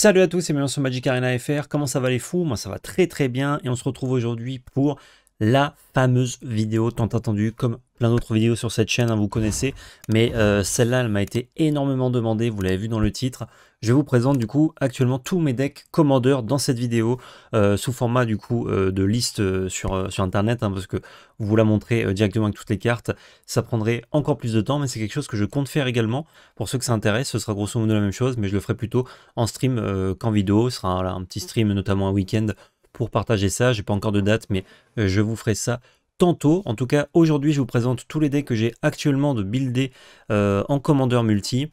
Salut à tous, c'est Mélan sur Magic Arena FR. Comment ça va les fous Moi ça va très très bien et on se retrouve aujourd'hui pour la fameuse vidéo tant attendue comme plein d'autres vidéos sur cette chaîne, hein, vous connaissez, mais euh, celle-là, elle m'a été énormément demandée, vous l'avez vu dans le titre. Je vous présente du coup actuellement tous mes decks commandeurs dans cette vidéo, euh, sous format du coup euh, de liste sur, sur internet, hein, parce que vous la montrez directement avec toutes les cartes, ça prendrait encore plus de temps, mais c'est quelque chose que je compte faire également. Pour ceux que ça intéresse, ce sera grosso modo la même chose, mais je le ferai plutôt en stream qu'en vidéo, ce sera un petit stream, notamment un week-end, pour partager ça. J'ai pas encore de date, mais je vous ferai ça tantôt. En tout cas, aujourd'hui, je vous présente tous les decks que j'ai actuellement de builder euh, en commandeur multi.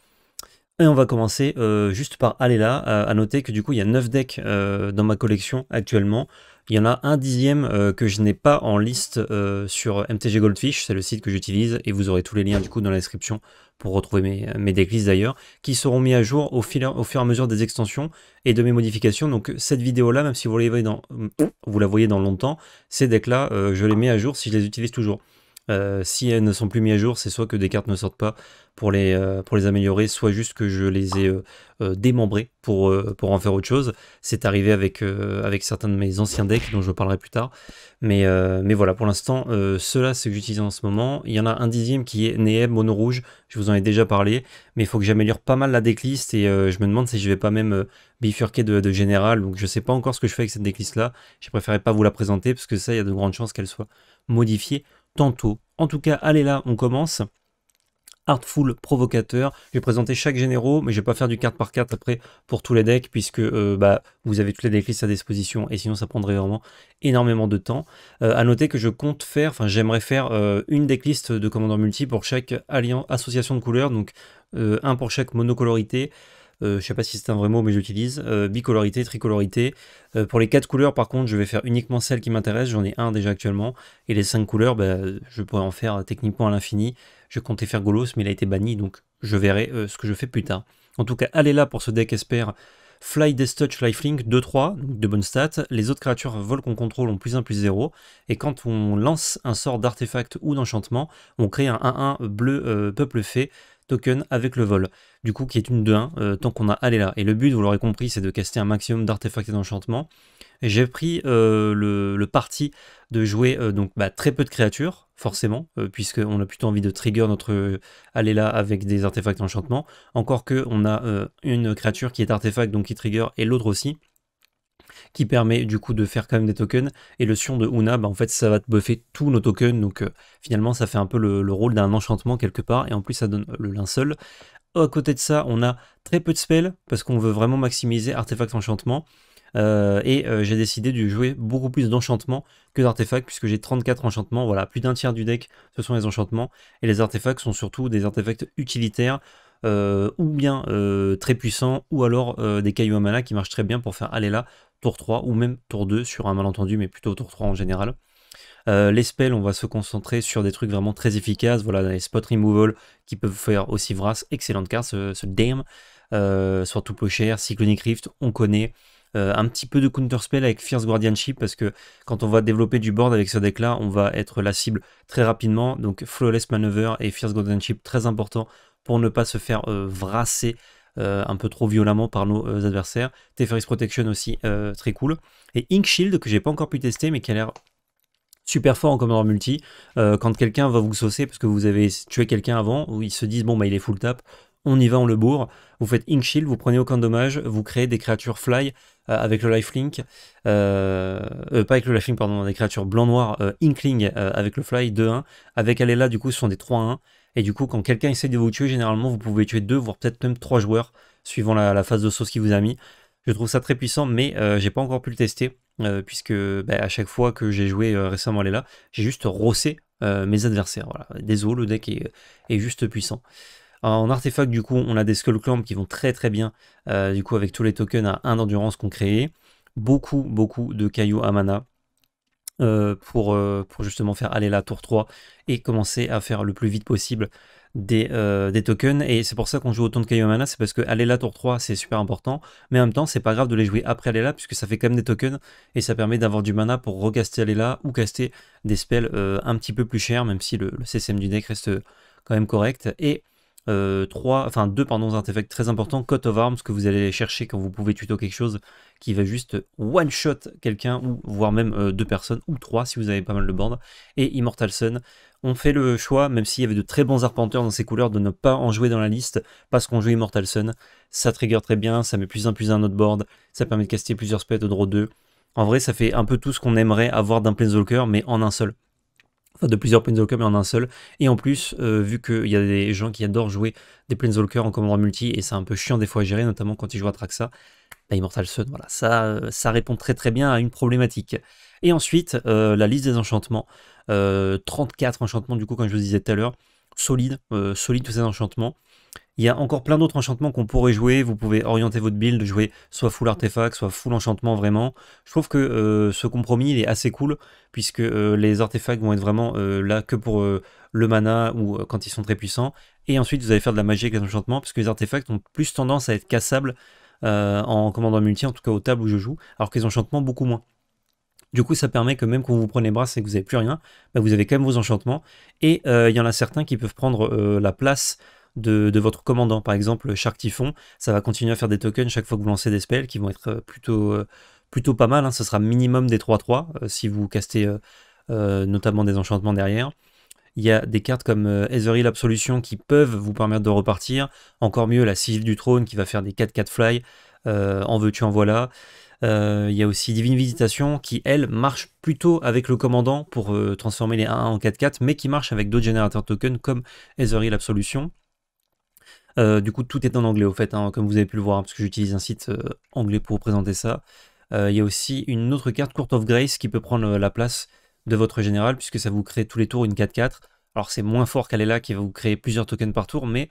Et on va commencer euh, juste par aller là. Euh, à noter que du coup, il y a 9 decks dans ma collection actuellement. Il y en a un dixième euh, que je n'ai pas en liste euh, sur MTG Goldfish, c'est le site que j'utilise, et vous aurez tous les liens du coup dans la description pour retrouver mes, mes decklists d'ailleurs, qui seront mis à jour au, au fur et à mesure des extensions et de mes modifications. Donc cette vidéo-là, même si vous, voyez dans, vous la voyez dans longtemps, ces decks-là, euh, je les mets à jour si je les utilise toujours. si elles ne sont plus mises à jour, c'est soit que des cartes ne sortent pas, pour les, euh, pour les améliorer, soit juste que je les ai euh, euh, démembrés pour, pour en faire autre chose. C'est arrivé avec, avec certains de mes anciens decks dont je parlerai plus tard. Mais, mais voilà, pour l'instant, ceux-là, c'est que j'utilise en ce moment. Il y en a un dixième qui est né Mono Rouge, je vous en ai déjà parlé, mais il faut que j'améliore pas mal la decklist et je me demande si je vais pas même bifurquer de, général. Donc je sais pas encore ce que je fais avec cette decklist-là. je préférerais pas vous la présenter parce que ça, il y a de grandes chances qu'elle soit modifiée tantôt. En tout cas, allez là, on commence artful, provocateur. Je vais présenter chaque généraux, mais je ne vais pas faire du carte par carte après pour tous les decks, puisque euh, bah, vous avez toutes les decklists à disposition, et sinon ça prendrait vraiment énormément de temps. A euh, noter que je compte faire, enfin j'aimerais faire euh, une decklist de commandant multi pour chaque association de couleurs, donc un pour chaque monocolorité. Euh, je sais pas si c'est un vrai mot, mais j'utilise. Euh, bicolorité, tricolorité. Euh, pour les quatre couleurs, par contre, je vais faire uniquement celles qui m'intéressent. J'en ai un déjà actuellement. Et les cinq couleurs, bah, je pourrais en faire techniquement à l'infini. Je comptais faire Golos, mais il a été banni, donc je verrai ce que je fais plus tard. En tout cas, allez là pour ce deck Esper. Fly, Death Touch, Lifelink, 2-3, donc de bonnes stats. Les autres créatures vol qu'on contrôle ont plus 1, plus 0. Et quand on lance un sort d'artefact ou d'enchantement, on crée un 1-1 bleu peuple fait token avec le vol, du coup qui est une 2-1 euh, tant qu'on a là. Et le but, vous l'aurez compris, c'est de caster un maximum d'artefacts et d'enchantements. J'ai pris euh, le, parti de jouer euh, donc bah, très peu de créatures, forcément, puisqu'on a plutôt envie de trigger notre là avec des artefacts d'enchantement. Encore que on a une créature qui est artefact, donc qui trigger, et l'autre aussi qui permet du coup de faire quand même des tokens. Et le Sion de Una, bah, en fait, ça va te buffer tous nos tokens. Donc euh, finalement, ça fait un peu le, rôle d'un enchantement quelque part. Et en plus, ça donne le linceul. À côté de ça, on a très peu de spells parce qu'on veut vraiment maximiser artefacts enchantement. Euh, et euh, j'ai décidé de jouer beaucoup plus d'enchantements que d'artefacts puisque j'ai 34 enchantements. Voilà, plus d'un tiers du deck, ce sont les enchantements. Et les artefacts sont surtout des artefacts utilitaires. ou bien très puissants, ou alors des cailloux à mana qui marchent très bien pour faire aller là tour 3 ou même tour 2 sur un malentendu, mais plutôt tour 3 en général. Euh, les spells, on va se concentrer sur des trucs vraiment très efficaces. Voilà, les spot removal qui peuvent faire aussi Vras, excellente carte, ce, ce Dame. Euh, tout surtout peu cher, Cyclonic Rift, on connaît. Euh, un petit peu de counter spell avec Fierce Guardianship parce que quand on va développer du board avec ce deck là, on va être la cible très rapidement. Donc Flawless Maneuver et Fierce Guardianship très important pour ne pas se faire euh, euh, un peu trop violemment par nos euh, adversaires. Teferis Protection aussi euh, très cool. Et Ink Shield que j'ai pas encore pu tester mais qui a l'air super fort en commandant multi. quand quelqu'un va vous saucer parce que vous avez tué quelqu'un avant, où ils se disent bon bah il est full tap, on y va, on le bourre. Vous faites Ink Shield, vous prenez aucun dommage, vous créez des créatures fly euh, avec le lifelink, euh, euh, pas avec le lifelink, pardon, des créatures blanc-noir, Inkling avec le fly 2-1. Avec Alela, du coup, ce sont des 3-1. Et du coup, quand quelqu'un essaie de vous tuer, généralement, vous pouvez tuer 2, voire peut-être même 3 joueurs, suivant la, phase de sauce qui vous a mis. Je trouve ça très puissant, mais j'ai pas encore pu le tester, puisque bah, à chaque fois que j'ai joué récemment Alela, j'ai juste rossé mes adversaires. Voilà. Désolé, le deck est juste puissant. En artefact, du coup, on a des Skull Clamps qui vont très très bien, euh, du coup, avec tous les tokens à 1 d'endurance qu'on crée. Beaucoup, beaucoup de cailloux à mana euh, pour, euh, pour, justement faire aller la tour 3 et commencer à faire le plus vite possible des, des tokens. Et c'est pour ça qu'on joue autant de cailloux à mana, c'est parce que aller la tour 3, c'est super important. Mais en même temps, c'est pas grave de les jouer après aller puisque ça fait quand même des tokens et ça permet d'avoir du mana pour recaster aller ou caster des spells un petit peu plus chers, même si le, le CCM du deck reste quand même correct. Et euh, enfin deux pardon, artefacts très importants, Coat of Arms, que vous allez chercher quand vous pouvez tuto quelque chose qui va juste one-shot quelqu'un, ou voire même euh, deux personnes, ou trois si vous avez pas mal de bandes, et Immortal Sun. On fait le choix, même s'il y avait de très bons arpenteurs dans ces couleurs, de ne pas en jouer dans la liste, parce qu'on joue Immortal Sun, ça trigger très bien, ça met plus un plus un autre board, ça permet de caster plusieurs spells au draw 2. En vrai, ça fait un peu tout ce qu'on aimerait avoir d'un Planeswalker, mais en un seul enfin de plusieurs Planeswalkers mais en un seul. Et en plus, euh, vu qu'il y a des gens qui adorent jouer des Planeswalkers en commandant multi, et c'est un peu chiant des fois à gérer, notamment quand ils jouent à Traxa, bah, Immortal Sun, voilà, ça, euh, ça répond très très bien à une problématique. Et ensuite, euh, la liste des enchantements. 34 enchantements, du coup, comme je vous disais tout à l'heure, solide, solide tous ces enchantements. Il y a encore plein d'autres enchantements qu'on pourrait jouer. Vous pouvez orienter votre build, jouer soit full artefact, soit full enchantement vraiment. Je trouve que euh, ce compromis il est assez cool puisque euh, les artefacts vont être vraiment euh, là que pour le mana ou quand ils sont très puissants. Et ensuite vous allez faire de la magie avec les enchantements puisque les artefacts ont plus tendance à être cassables en commandant multi, en tout cas aux tables où je joue, alors que les enchantements beaucoup moins. Du coup, ça permet que même quand vous prenez bras et que vous n'avez plus rien, bah, vous avez quand même vos enchantements. Et il y en a certains qui peuvent prendre la place de, votre commandant. Par exemple, Shark Typhon, ça va continuer à faire des tokens chaque fois que vous lancez des spells qui vont être euh, plutôt, euh, plutôt pas mal. Hein. Ce sera minimum des 3-3 euh, si vous castez notamment des enchantements derrière. Il y a des cartes comme Etheril Absolution qui peuvent vous permettre de repartir. Encore mieux, la Sigil du Trône qui va faire des 4-4 fly. en veux-tu, en voilà. il y a aussi Divine Visitation qui, elle, marche plutôt avec le commandant pour transformer les 1 en 4-4, mais qui marche avec d'autres générateurs de tokens comme Etheril Absolution. Euh, du coup, tout est en anglais au fait, hein, comme vous avez pu le voir, hein, parce que j'utilise un site euh, anglais pour vous présenter ça. Euh, il y a aussi une autre carte Court of Grace qui peut prendre la place de votre général, puisque ça vous crée tous les tours une 4-4. Alors c'est moins fort qu'Alela qui va vous créer plusieurs tokens par tour, mais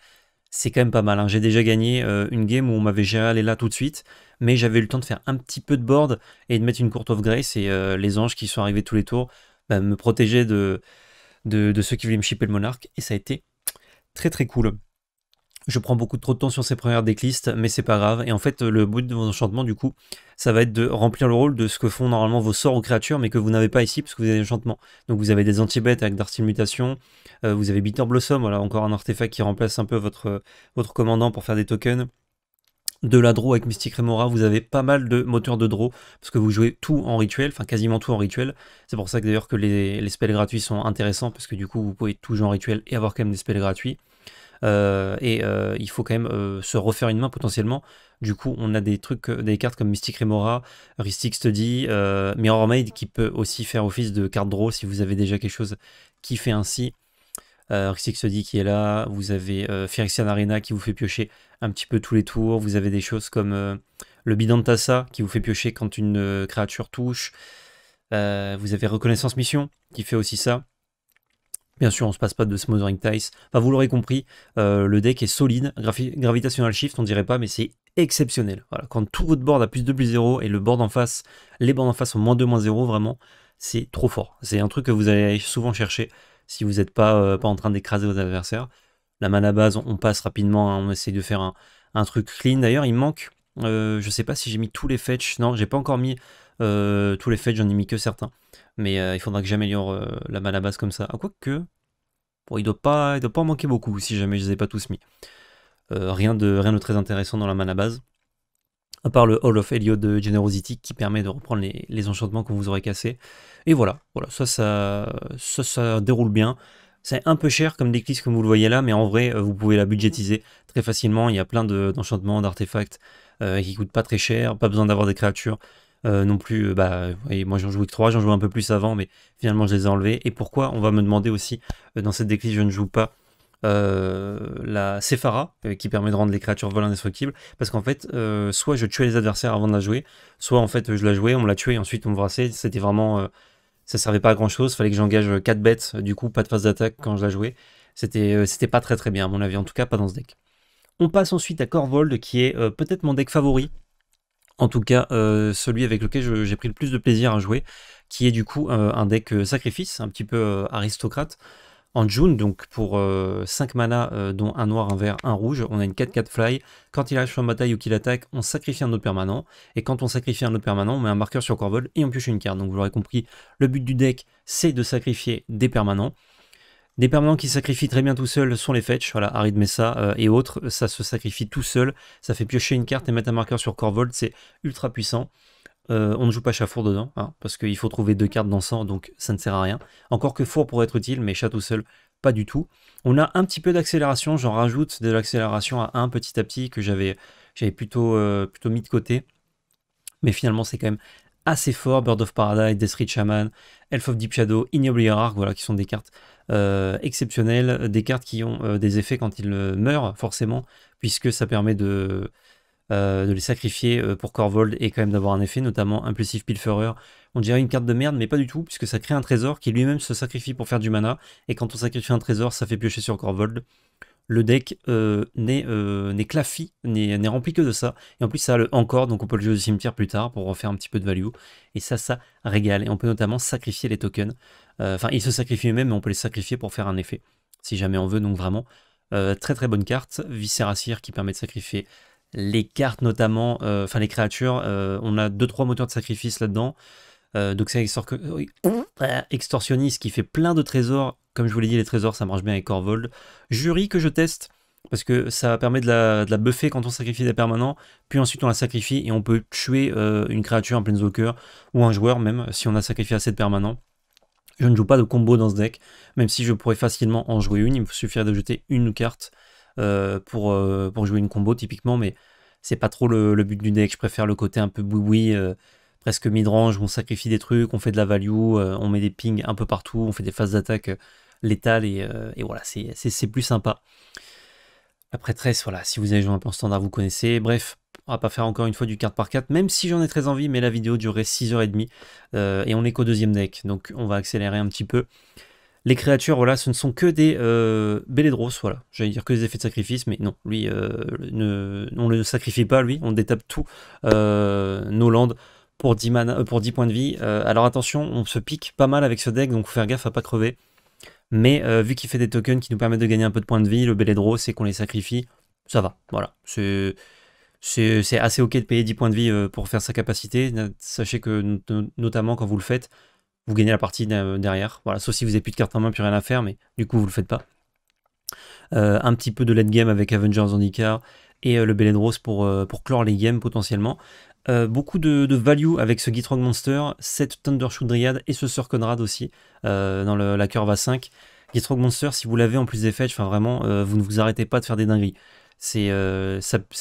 c'est quand même pas mal. Hein. J'ai déjà gagné une game où on m'avait géré Alela tout de suite, mais j'avais eu le temps de faire un petit peu de board et de mettre une Court of grace et les anges qui sont arrivés tous les tours bah, me protégeaient de, de, ceux qui voulaient me shipper le monarque et ça a été très très cool. Je prends beaucoup trop de temps sur ces premières decklists, mais c'est pas grave. Et en fait, le but de vos enchantements, du coup, ça va être de remplir le rôle de ce que font normalement vos sorts aux créatures, mais que vous n'avez pas ici, parce que vous avez des enchantements. Donc vous avez des anti-bêtes avec Darcy Mutation, euh, vous avez Bitter Blossom, voilà, encore un artefact qui remplace un peu votre, votre commandant pour faire des tokens de la draw avec Mystic Remora, vous avez pas mal de moteurs de draw, parce que vous jouez tout en rituel, enfin quasiment tout en rituel. C'est pour ça que d'ailleurs que les, les spells gratuits sont intéressants, parce que du coup vous pouvez tout jouer en rituel et avoir quand même des spells gratuits. Euh, et euh, il faut quand même euh, se refaire une main potentiellement. Du coup, on a des trucs, des cartes comme Mystic Remora, Rhystic Study, Mirror Maid qui peut aussi faire office de carte draw si vous avez déjà quelque chose qui fait ainsi. Rhystic Study qui est là, vous avez Phyrexian Arena qui vous fait piocher un petit peu tous les tours, vous avez des choses comme le Bidentassa qui vous fait piocher quand une créature touche, vous avez Reconnaissance Mission qui fait aussi ça. Bien sûr, on se passe pas de Smothering Ties. Enfin, vous l'aurez compris, euh, le deck est solide. Gravitational Shift, on dirait pas, mais c'est exceptionnel. Voilà, quand tout votre board a plus de plus 0 et le board en face, les boards en face ont moins 2, moins 0, vraiment, c'est trop fort. C'est un truc que vous allez souvent chercher si vous n'êtes pas, euh, pas en train d'écraser vos adversaires. La mana base, on, passe rapidement, hein, on essaye de faire un truc clean. D'ailleurs, il manque euh, je sais pas si j'ai mis tous les fetch. Non, j'ai pas encore mis euh, tous les fetch, j'en ai mis que certains. Mais euh, il faudra que j'améliore la mana base comme ça. Ah, quoique. il doit pas, doit pas en manquer beaucoup si jamais je les ai pas tous mis. rien, de, rien de très intéressant dans la mana base. À part le Hall of Helio de Generosity qui permet de reprendre les, enchantements que vous aurez cassés. Et voilà, voilà, ça, ça, ça, déroule bien. C'est un peu cher comme déclisse comme vous le voyez là, mais en vrai, vous pouvez la budgétiser très facilement. Il y a plein d'enchantements, d'artefacts euh, qui coûte pas très cher, pas besoin d'avoir des créatures euh, non plus. Euh, bah, moi j'en jouais que 3, j'en jouais un peu plus avant, mais finalement je les ai enlevées, Et pourquoi On va me demander aussi, dans cette déclise, je ne joue pas la Sephara, qui permet de rendre les créatures vol indestructibles, parce qu'en fait, soit je tuais les adversaires avant de la jouer, soit en fait je la jouais, on me la tuait, ensuite on me brassait, c'était vraiment... ça servait pas à grand chose, fallait que j'engage 4 bêtes, du coup pas de phase d'attaque quand je la jouais, c'était c'était pas très très bien à mon avis, en tout cas pas dans ce deck. On passe ensuite à Corvold, qui est euh, peut-être mon deck favori. En tout cas, euh, celui avec lequel j'ai pris le plus de plaisir à jouer, qui est du coup euh, un deck sacrifice, un petit peu aristocrate. En June, donc pour 5 mana, dont un noir, un vert, un rouge, on a une 4-4 fly. Quand il arrive en bataille ou qu'il attaque, on sacrifie un autre permanent. Et quand on sacrifie un autre permanent, on met un marqueur sur Corvold et on pioche une carte. Donc vous l'aurez compris, le but du deck, c'est de sacrifier des permanents. Des permanents qui sacrifient très bien tout seul sont les fetch, voilà, Arid Mesa euh, et autres, ça se sacrifie tout seul, ça fait piocher une carte et mettre un marqueur sur Corvold, c'est ultra puissant. Euh, on ne joue pas four dedans, hein, parce qu'il faut trouver deux cartes dans 100, donc ça ne sert à rien. Encore que Four pourrait être utile, mais chat tout seul, pas du tout. On a un petit peu d'accélération, j'en rajoute de l'accélération à un petit à petit que j'avais plutôt, euh, plutôt mis de côté. Mais finalement, c'est quand même assez fort, Bird of Paradise, Death Shaman, Elf of Deep Shadow, Ignoble Hierarch, voilà, qui sont des cartes euh, exceptionnel, euh, des cartes qui ont euh, des effets quand ils meurent, forcément, puisque ça permet de, de les sacrifier pour Corvold et quand même d'avoir un effet, notamment Impulsif Pilferer. On dirait une carte de merde, mais pas du tout, puisque ça crée un trésor qui lui-même se sacrifie pour faire du mana, et quand on sacrifie un trésor, ça fait piocher sur Corvold le deck euh, n'est euh, n'est rempli que de ça. Et en plus, ça a le encore, donc on peut le jouer au cimetière plus tard pour refaire un petit peu de value. Et ça, ça régale. Et on peut notamment sacrifier les tokens. Euh, enfin, ils se sacrifient eux-mêmes, mais on peut les sacrifier pour faire un effet, si jamais on veut. Donc vraiment, euh, très très bonne carte. Viscéracir qui permet de sacrifier les cartes notamment, enfin les créatures. on a 2-3 moteurs de sacrifice là-dedans. donc c'est extorsionniste qui fait plein de trésors comme je vous l'ai dit, les trésors, ça marche bien avec Corvold. Jury que je teste, parce que ça permet de la, de buffer quand on sacrifie des permanents, puis ensuite on la sacrifie et on peut tuer euh, une créature, en un zoker, ou un joueur même, si on a sacrifié assez de permanents. Je ne joue pas de combo dans ce deck, même si je pourrais facilement en jouer une, il me suffirait de jeter une carte euh, pour, euh, pour jouer une combo typiquement, mais c'est pas trop le, but du deck, je préfère le côté un peu boui-boui, presque mid-range, on sacrifie des trucs, on fait de la value, on met des pings un peu partout, on fait des phases d'attaque létale euh, et, voilà, c'est plus sympa. après prêtresse, voilà, si vous avez joué un peu en standard, vous connaissez. Bref, on va pas faire encore une fois du carte par carte, même si j'en ai très envie, mais la vidéo durerait 6h30 euh, et on est qu'au deuxième deck, donc on va accélérer un petit peu. Les créatures, voilà, ce ne sont que des euh, voilà. J'allais dire que des effets de sacrifice, mais non, lui, euh, ne, on ne le sacrifie pas, lui, on détape tout nos landes pour 10, pour 10 points de vie. alors attention, on se pique pas mal avec ce deck, donc faire gaffe à pas crever. Mais euh, vu qu'il fait des tokens qui nous permettent de gagner un peu de points de vie, le Belédro c'est qu'on les sacrifie. Ça va, voilà. C'est assez ok de payer 10 points de vie euh, pour faire sa capacité. Sachez que, notamment quand vous le faites, vous gagnez la partie derrière. Voilà, sauf si vous n'avez plus de cartes en main, plus rien à faire, mais du coup, vous le faites pas. Euh, un petit peu de late game avec Avengers Handicap et le Beledros pour, pour clore les games potentiellement. Euh, beaucoup de, value avec ce Gitrog Monster, cette Thundershoot Dryad et ce Sir Conrad aussi euh, dans la curve à 5. Gitrog Monster, si vous l'avez en plus des fetch, vraiment, euh, vous ne vous arrêtez pas de faire des dingueries. C'est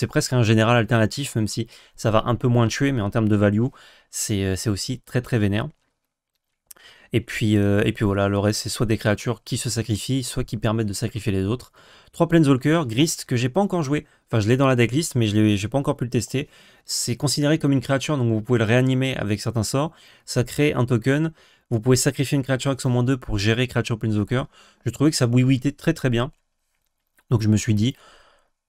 presque un général alternatif, même si ça va un peu moins tuer, mais en termes de value, c'est aussi très très vénère. Et puis, euh, et puis voilà, le reste, c'est soit des créatures qui se sacrifient, soit qui permettent de sacrifier les autres. Trois Planeswalker, Grist, que j'ai pas encore joué. Enfin, je l'ai dans la decklist, mais je n'ai pas encore pu le tester. C'est considéré comme une créature, donc vous pouvez le réanimer avec certains sorts. Ça crée un token. Vous pouvez sacrifier une créature avec son moins 2 pour gérer créature Planeswalker. Je trouvais que ça bouillouitait très très bien. Donc je me suis dit,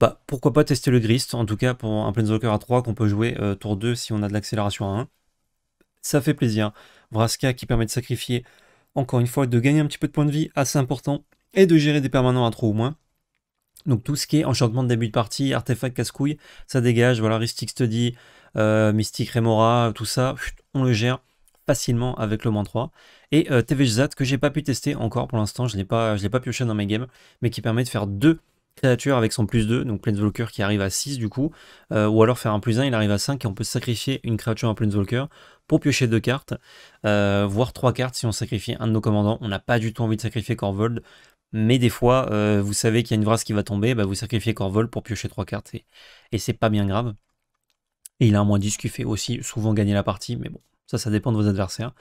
bah pourquoi pas tester le Grist, en tout cas pour un Planeswalker à 3 qu'on peut jouer euh, tour 2 si on a de l'accélération à 1 ça fait plaisir. Vraska qui permet de sacrifier, encore une fois, de gagner un petit peu de points de vie, assez important, et de gérer des permanents à trop ou moins. Donc tout ce qui est enchantement de début de partie, artefact casse-couille, ça dégage, voilà, Rhystic Study, euh, Mystic Remora, tout ça, on le gère facilement avec le moins 3. Et euh, que que j'ai pas pu tester encore pour l'instant, je ne l'ai pas pioché dans mes games, mais qui permet de faire deux créature avec son plus 2, donc Planeswalker qui arrive à 6 du coup, euh, ou alors faire un plus 1, il arrive à 5 et on peut sacrifier une créature à Planeswalker pour piocher deux cartes, euh, voire trois cartes si on sacrifie un de nos commandants. On n'a pas du tout envie de sacrifier Corvold, mais des fois, euh, vous savez qu'il y a une vrasse qui va tomber, bah, vous sacrifiez Corvold pour piocher trois cartes et, et c'est pas bien grave. Et il a un moins 10 qui fait aussi souvent gagner la partie, mais bon, ça, ça dépend de vos adversaires.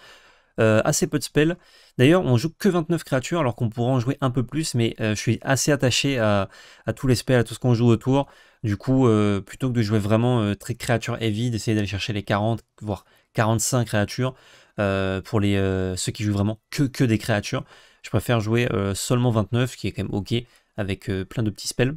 Euh, assez peu de spells. D'ailleurs, on joue que 29 créatures alors qu'on pourrait en jouer un peu plus, mais euh, je suis assez attaché à, tous les spells, à tout ce qu'on joue autour. Du coup, euh, plutôt que de jouer vraiment très créature heavy, d'essayer d'aller chercher les 40, voire 45 créatures, pour les, ceux qui jouent vraiment que, que des créatures, je préfère jouer seulement 29, qui est quand même ok, avec plein de petits spells.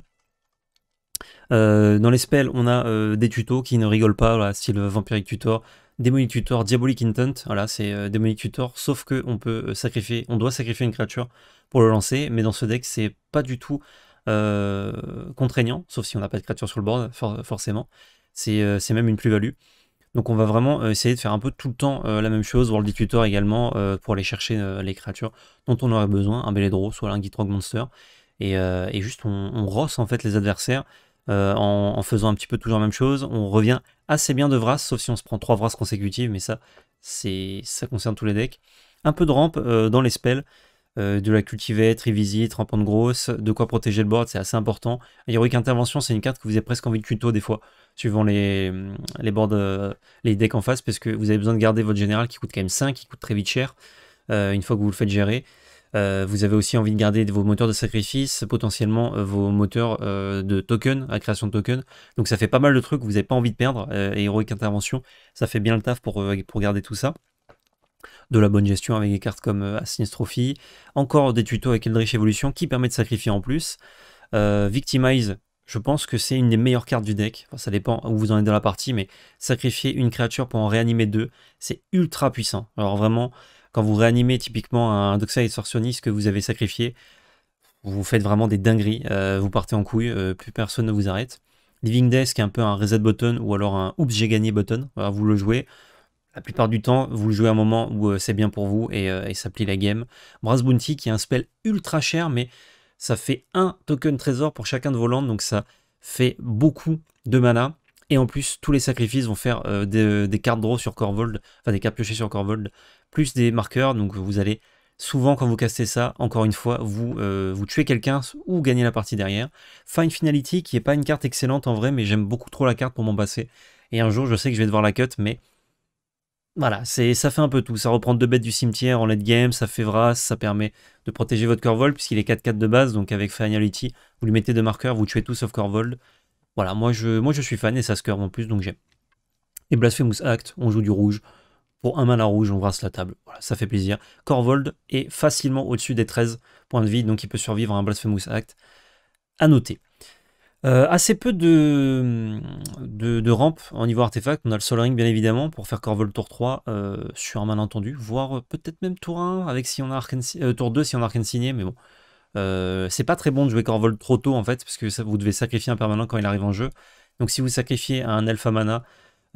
dans les spells, on a des tutos qui ne rigolent pas, voilà, style Vampiric Tutor, Demonic Tutor, Diabolic Intent, voilà, c'est euh, Demonic Tutor, sauf que on peut euh, sacrifier, on doit sacrifier une créature pour le lancer, mais dans ce deck, c'est pas du tout euh, contraignant, sauf si on n'a pas de créature sur le board, forcément. C'est même une plus-value. Donc on va vraiment essayer de faire un peu tout le temps la même chose, World Tutor également, pour aller chercher les créatures dont on aurait besoin, un Belédro, soit un Gitrog Monster, et, juste on, on rosse en fait les adversaires, euh, en, faisant un petit peu toujours la même chose. On revient assez bien de Vras, sauf si on se prend trois Vras consécutives, mais ça, c'est ça concerne tous les decks. Un peu de rampe euh, dans les spells, euh, de la visite, revisite, rampante grosse, de quoi protéger le board, c'est assez important. Héroïque Intervention, c'est une carte que vous avez presque envie de tuto des fois, suivant les, hum, les les decks en face, parce que vous avez besoin de garder votre général qui coûte quand même 5, qui coûte très vite cher, une fois que vous le faites gérer. Euh, vous avez aussi envie de garder vos moteurs de sacrifice, potentiellement euh, vos moteurs euh, de token, à création de token. Donc ça fait pas mal de trucs que vous n'avez pas envie de perdre. et Heroic Intervention, ça fait bien le taf pour, garder tout ça de la bonne gestion avec des cartes comme Asinestrophie, encore des tutos avec Eldritch Evolution qui permet de sacrifier en plus. Victimize, je pense que c'est une des meilleures cartes du deck, ça dépend où vous en êtes dans la partie, mais sacrifier une créature pour en réanimer deux, c'est ultra puissant. Alors vraiment, quand vous réanimez typiquement un Doxa Sorcionis que vous avez sacrifié, vous faites vraiment des dingueries, euh, vous partez en couille, euh, plus personne ne vous arrête. Living Death qui est un peu un reset button ou alors un oups j'ai gagné button, vous le jouez. La plupart du temps, vous le jouez à un moment où euh, c'est bien pour vous et, ça plie la game. Brass Bounty qui est un spell ultra cher mais ça fait un token trésor pour chacun de vos landes donc ça fait beaucoup de mana. Et en plus, tous les sacrifices vont faire des, cartes draw sur Corvold, enfin des cartes piochées sur Corvold, des marqueurs. Donc vous allez souvent quand vous castez ça, encore une fois, vous, euh, vous tuez quelqu'un ou gagner la partie derrière. Fine Finality qui est pas une carte excellente en vrai, mais j'aime beaucoup trop la carte pour m'en passer. Et un jour je sais que je vais devoir la cut, mais voilà, c'est ça fait un peu tout. Ça reprend deux bêtes du cimetière en late game, ça fait Vras, ça permet de protéger votre Corvold puisqu'il est 4-4 de base, donc avec Finality, vous lui mettez de marqueurs, vous tuez tout sauf Corvold. Voilà, moi je, moi je suis fan et ça se curve en plus, donc j'aime. Et Blasphemous Act, on joue du rouge. Pour un mana rouge, on brasse la table. Voilà, ça fait plaisir. Corvold est facilement au-dessus des 13 points de vie, donc il peut survivre à un Blasphemous Act. À noter. Euh, assez peu de, de, rampes en niveau artefact. On a le Sol Ring, bien évidemment, pour faire Corvold tour 3 euh, sur un malentendu, voire euh, peut-être même tour 1, avec si on a tour 2 si on a Arcane signé, mais bon. c'est pas très bon de jouer Corvold trop tôt, en fait, parce que vous devez sacrifier un permanent quand il arrive en jeu. Donc si vous sacrifiez un Alpha Mana,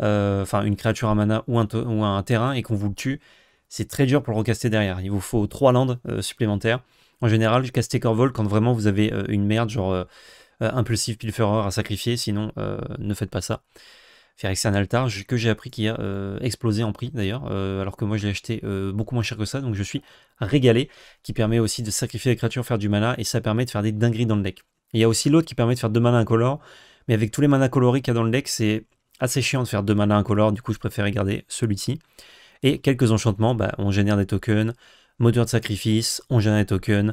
euh, enfin une créature à mana ou un, terrain et qu'on vous le tue, c'est très dur pour le recaster derrière. Il vous faut trois landes euh, supplémentaires. En général, je Corvol quand vraiment vous avez euh, une merde, genre impulsif pilferer à sacrifier, sinon ne faites pas ça. Faire c'est un altar que j'ai appris qui a explosé en prix d'ailleurs, alors que moi je l'ai acheté beaucoup moins cher que ça, donc je suis régalé, qui permet aussi de sacrifier les créatures, faire du mana, et ça permet de faire des dingueries dans le deck. il y a aussi l'autre qui permet de faire deux mana incolores, mais avec tous les mana colorés qu'il y a dans le deck, c'est assez chiant de faire deux mana incolores, du coup je préfère garder celui-ci. Et quelques enchantements, bah, on génère des tokens, moteur de sacrifice, on génère des tokens,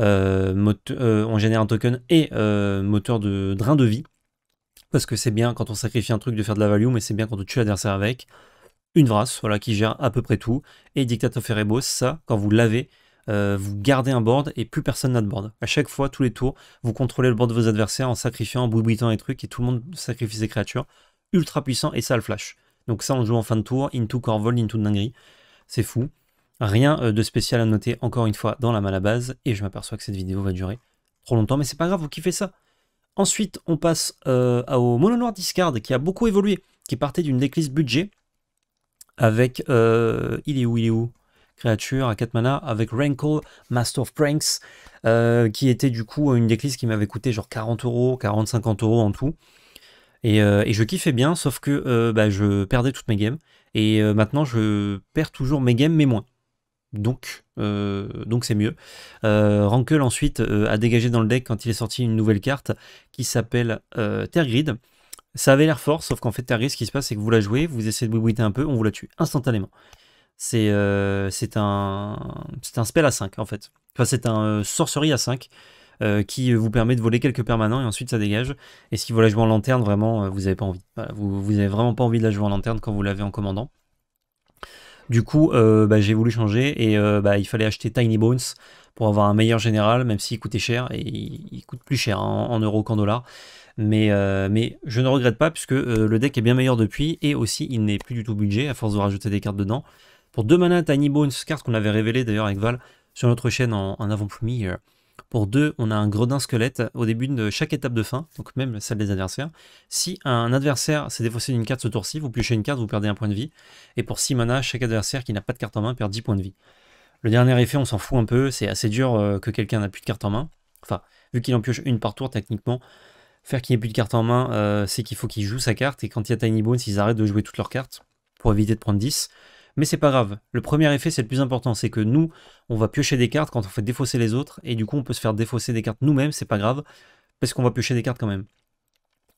euh, euh, on génère un token et euh, moteur de drain de vie. Parce que c'est bien quand on sacrifie un truc de faire de la value, mais c'est bien quand on tue l'adversaire avec. Une vrasse, voilà, qui gère à peu près tout. Et Dictator Ferebos, ça, quand vous l'avez, vous gardez un board et plus personne n'a de board. A chaque fois, tous les tours, vous contrôlez le board de vos adversaires en sacrifiant, en bouillitant les trucs et tout le monde sacrifie ses créatures ultra puissant et ça le flash. Donc ça, on joue en fin de tour, into Corvol, into dinguerie. C'est fou. Rien euh, de spécial à noter, encore une fois, dans la malabase base. Et je m'aperçois que cette vidéo va durer trop longtemps, mais c'est pas grave, vous kiffez ça. Ensuite, on passe euh, au Mono Noir Discard, qui a beaucoup évolué, qui partait d'une déclisse budget, avec... Euh, il est où, il est où créature à 4 mana avec Rankle, Master of Pranks, qui était du coup une déclisse qui m'avait coûté genre 40 euros, 40-50 euros en tout, et, euh, et, je kiffais bien, sauf que euh, bah, je perdais toutes mes games. Et euh, maintenant, je perds toujours mes games, mais moins. Donc, donc c'est mieux. Rankle ensuite a dégagé dans le deck quand il est sorti une nouvelle carte qui s'appelle terre grid Ça avait l'air fort, sauf qu'en fait, Tergrid, ce qui se passe, c'est que vous la jouez, vous essayez de bouilliter un peu, on vous la tue instantanément. C'est un, un spell à 5, en fait. Enfin, c'est un sorcerie à 5. Euh, qui euh, vous permet de voler quelques permanents et ensuite ça dégage. Et si vous la jouer en lanterne, vraiment, euh, vous n'avez pas envie. vous, vous avez vraiment pas envie de la jouer en lanterne quand vous l'avez en commandant. Du coup, bah, j'ai voulu changer et bah, il fallait acheter Tiny Bones pour avoir un meilleur général, même s'il coûtait cher et il, coûte plus cher hein, en, euros qu'en dollars. Mais, je ne regrette pas puisque le deck est bien meilleur depuis et aussi il n'est plus du tout budget à force de rajouter des cartes dedans. Pour deux manas Tiny Bones, carte qu'on avait révélée d'ailleurs avec Val sur notre chaîne en, avant première pour 2, on a un gredin squelette au début de chaque étape de fin, donc même celle des adversaires. Si un adversaire s'est défaussé d'une carte ce tour-ci, vous piochez une carte, vous perdez un point de vie. Et pour 6 mana, chaque adversaire qui n'a pas de carte en main perd 10 points de vie. Le dernier effet, on s'en fout un peu, c'est assez dur euh, que quelqu'un n'a plus de carte en main. Enfin, vu qu'il en pioche une par tour, techniquement, faire qu'il n'ait plus de carte en main, euh, c'est qu'il faut qu'il joue sa carte. Et quand il y a Tiny Bones, ils arrêtent de jouer toutes leurs cartes pour éviter de prendre 10. Mais c'est pas grave. Le premier effet, c'est le plus important. C'est que nous, on va piocher des cartes quand on fait défausser les autres. Et du coup, on peut se faire défausser des cartes nous-mêmes. C'est pas grave. Parce qu'on va piocher des cartes quand même.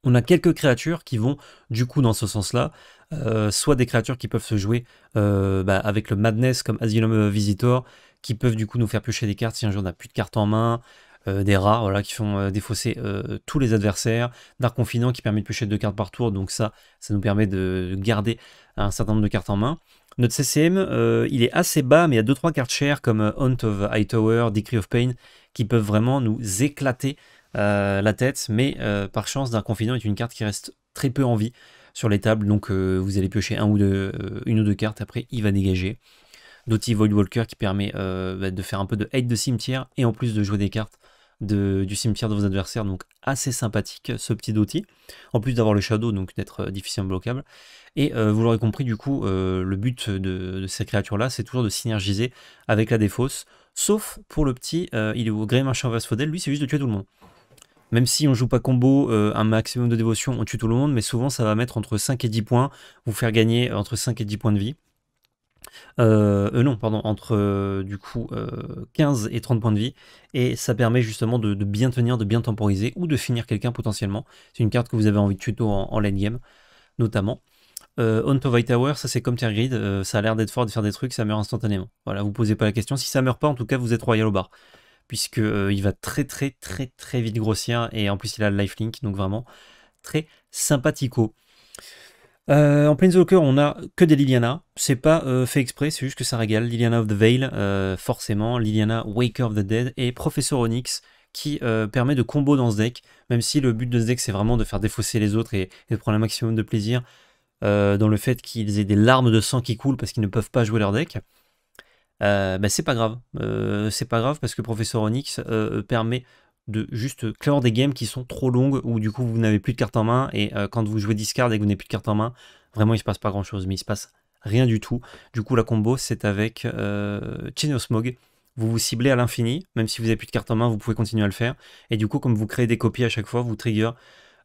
On a quelques créatures qui vont, du coup, dans ce sens-là. Euh, soit des créatures qui peuvent se jouer euh, bah, avec le Madness comme Asylum euh, Visitor. Qui peuvent, du coup, nous faire piocher des cartes si un jour on n'a plus de cartes en main. des rats voilà, qui font défausser tous les adversaires, Dark confinant qui permet de piocher deux cartes par tour, donc ça, ça nous permet de garder un certain nombre de cartes en main. Notre CCM, euh, il est assez bas, mais il y a 2-3 cartes chères comme euh, Haunt of High Tower, Decree of Pain, qui peuvent vraiment nous éclater euh, la tête. Mais par chance, d'un confident est une carte qui reste très peu en vie sur les tables. Donc vous allez piocher un ou deux, une ou deux cartes, après il va dégager. Doty Voidwalker qui permet bah, de faire un peu de hate de cimetière et en plus de jouer des cartes du cimetière de vos adversaires, donc assez sympathique ce petit Doty. En plus d'avoir le Shadow, donc d'être difficilement bloquable. Et euh, vous l'aurez compris, du coup, euh, le but de, ces créatures-là, c'est toujours de synergiser avec la défausse. Sauf pour le petit, euh, il est au Grey Marchand lui, c'est juste de tuer tout le monde. Même si on joue pas combo, un maximum de dévotion, on tue tout le monde, mais souvent ça va mettre entre 5 et 10 points, vous faire gagner entre 5 et 10 points de vie. Euh, non, pardon, entre du coup 15 et 30 points de vie, et ça permet justement de, bien tenir, de bien temporiser, ou de finir quelqu'un potentiellement. C'est une carte que vous avez envie de tuto en, en game, notamment. Euh, on to Tower, ça c'est comme tier Grid, euh, ça a l'air d'être fort de faire des trucs, ça meurt instantanément. Voilà, vous posez pas la question. Si ça meurt pas, en tout cas, vous êtes royal au bar. Puisque euh, il va très très très très vite grossir et en plus il a le lifelink, donc vraiment très sympathico. Euh, en plainswalker, on a que des Liliana. C'est pas euh, fait exprès, c'est juste que ça régale. Liliana of the Veil, forcément. Liliana Waker of the Dead et Professor Onyx qui permet de combo dans ce deck. Même si le but de ce deck, c'est vraiment de faire défausser les autres et de prendre un maximum de plaisir. Euh, dans le fait qu'ils aient des larmes de sang qui coulent parce qu'ils ne peuvent pas jouer leur deck, euh, ben, c'est pas grave. Euh, c'est pas grave parce que Professeur Onyx permet de juste clore des games qui sont trop longues où du coup vous n'avez plus de cartes en main et quand vous jouez discard et que vous n'avez plus de cartes en main, vraiment il se passe pas grand chose, mais il se passe rien du tout. Du coup la combo c'est avec Smog. vous vous ciblez à l'infini, même si vous n'avez plus de cartes en main, vous pouvez continuer à le faire. Et du coup, comme vous créez des copies à chaque fois, vous trigger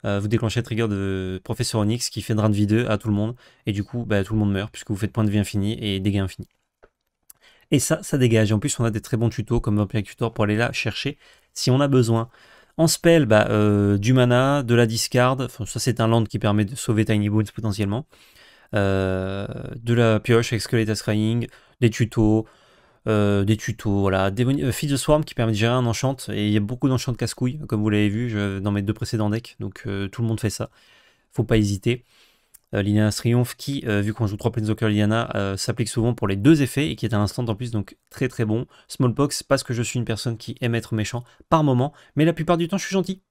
euh, vous déclenchez le trigger de Professeur Onyx qui fait drain de vie 2 à tout le monde, et du coup, bah, tout le monde meurt, puisque vous faites point de vie infini et dégâts infinis. Et ça, ça dégage. en plus, on a des très bons tutos comme Vampire Tutor pour aller là chercher si on a besoin. En spell, bah, euh, du mana, de la discard, enfin, ça c'est un land qui permet de sauver Tiny Boots potentiellement, euh, de la pioche avec Skeletas des tutos, euh, des tutos, voilà. Démoni euh, the Swarm qui permet de gérer un enchant, et il y a beaucoup d'enchants de casse-couilles, comme vous l'avez vu dans mes deux précédents decks, donc euh, tout le monde fait ça. Faut pas hésiter. Euh, Liliana's Triomphe qui, vu qu'on joue 3 Planeswalker Liliana, s'applique souvent pour les deux effets, et qui est à l'instant, en plus, donc très très bon. Smallpox, parce que je suis une personne qui aime être méchant par moment, mais la plupart du temps je suis gentil.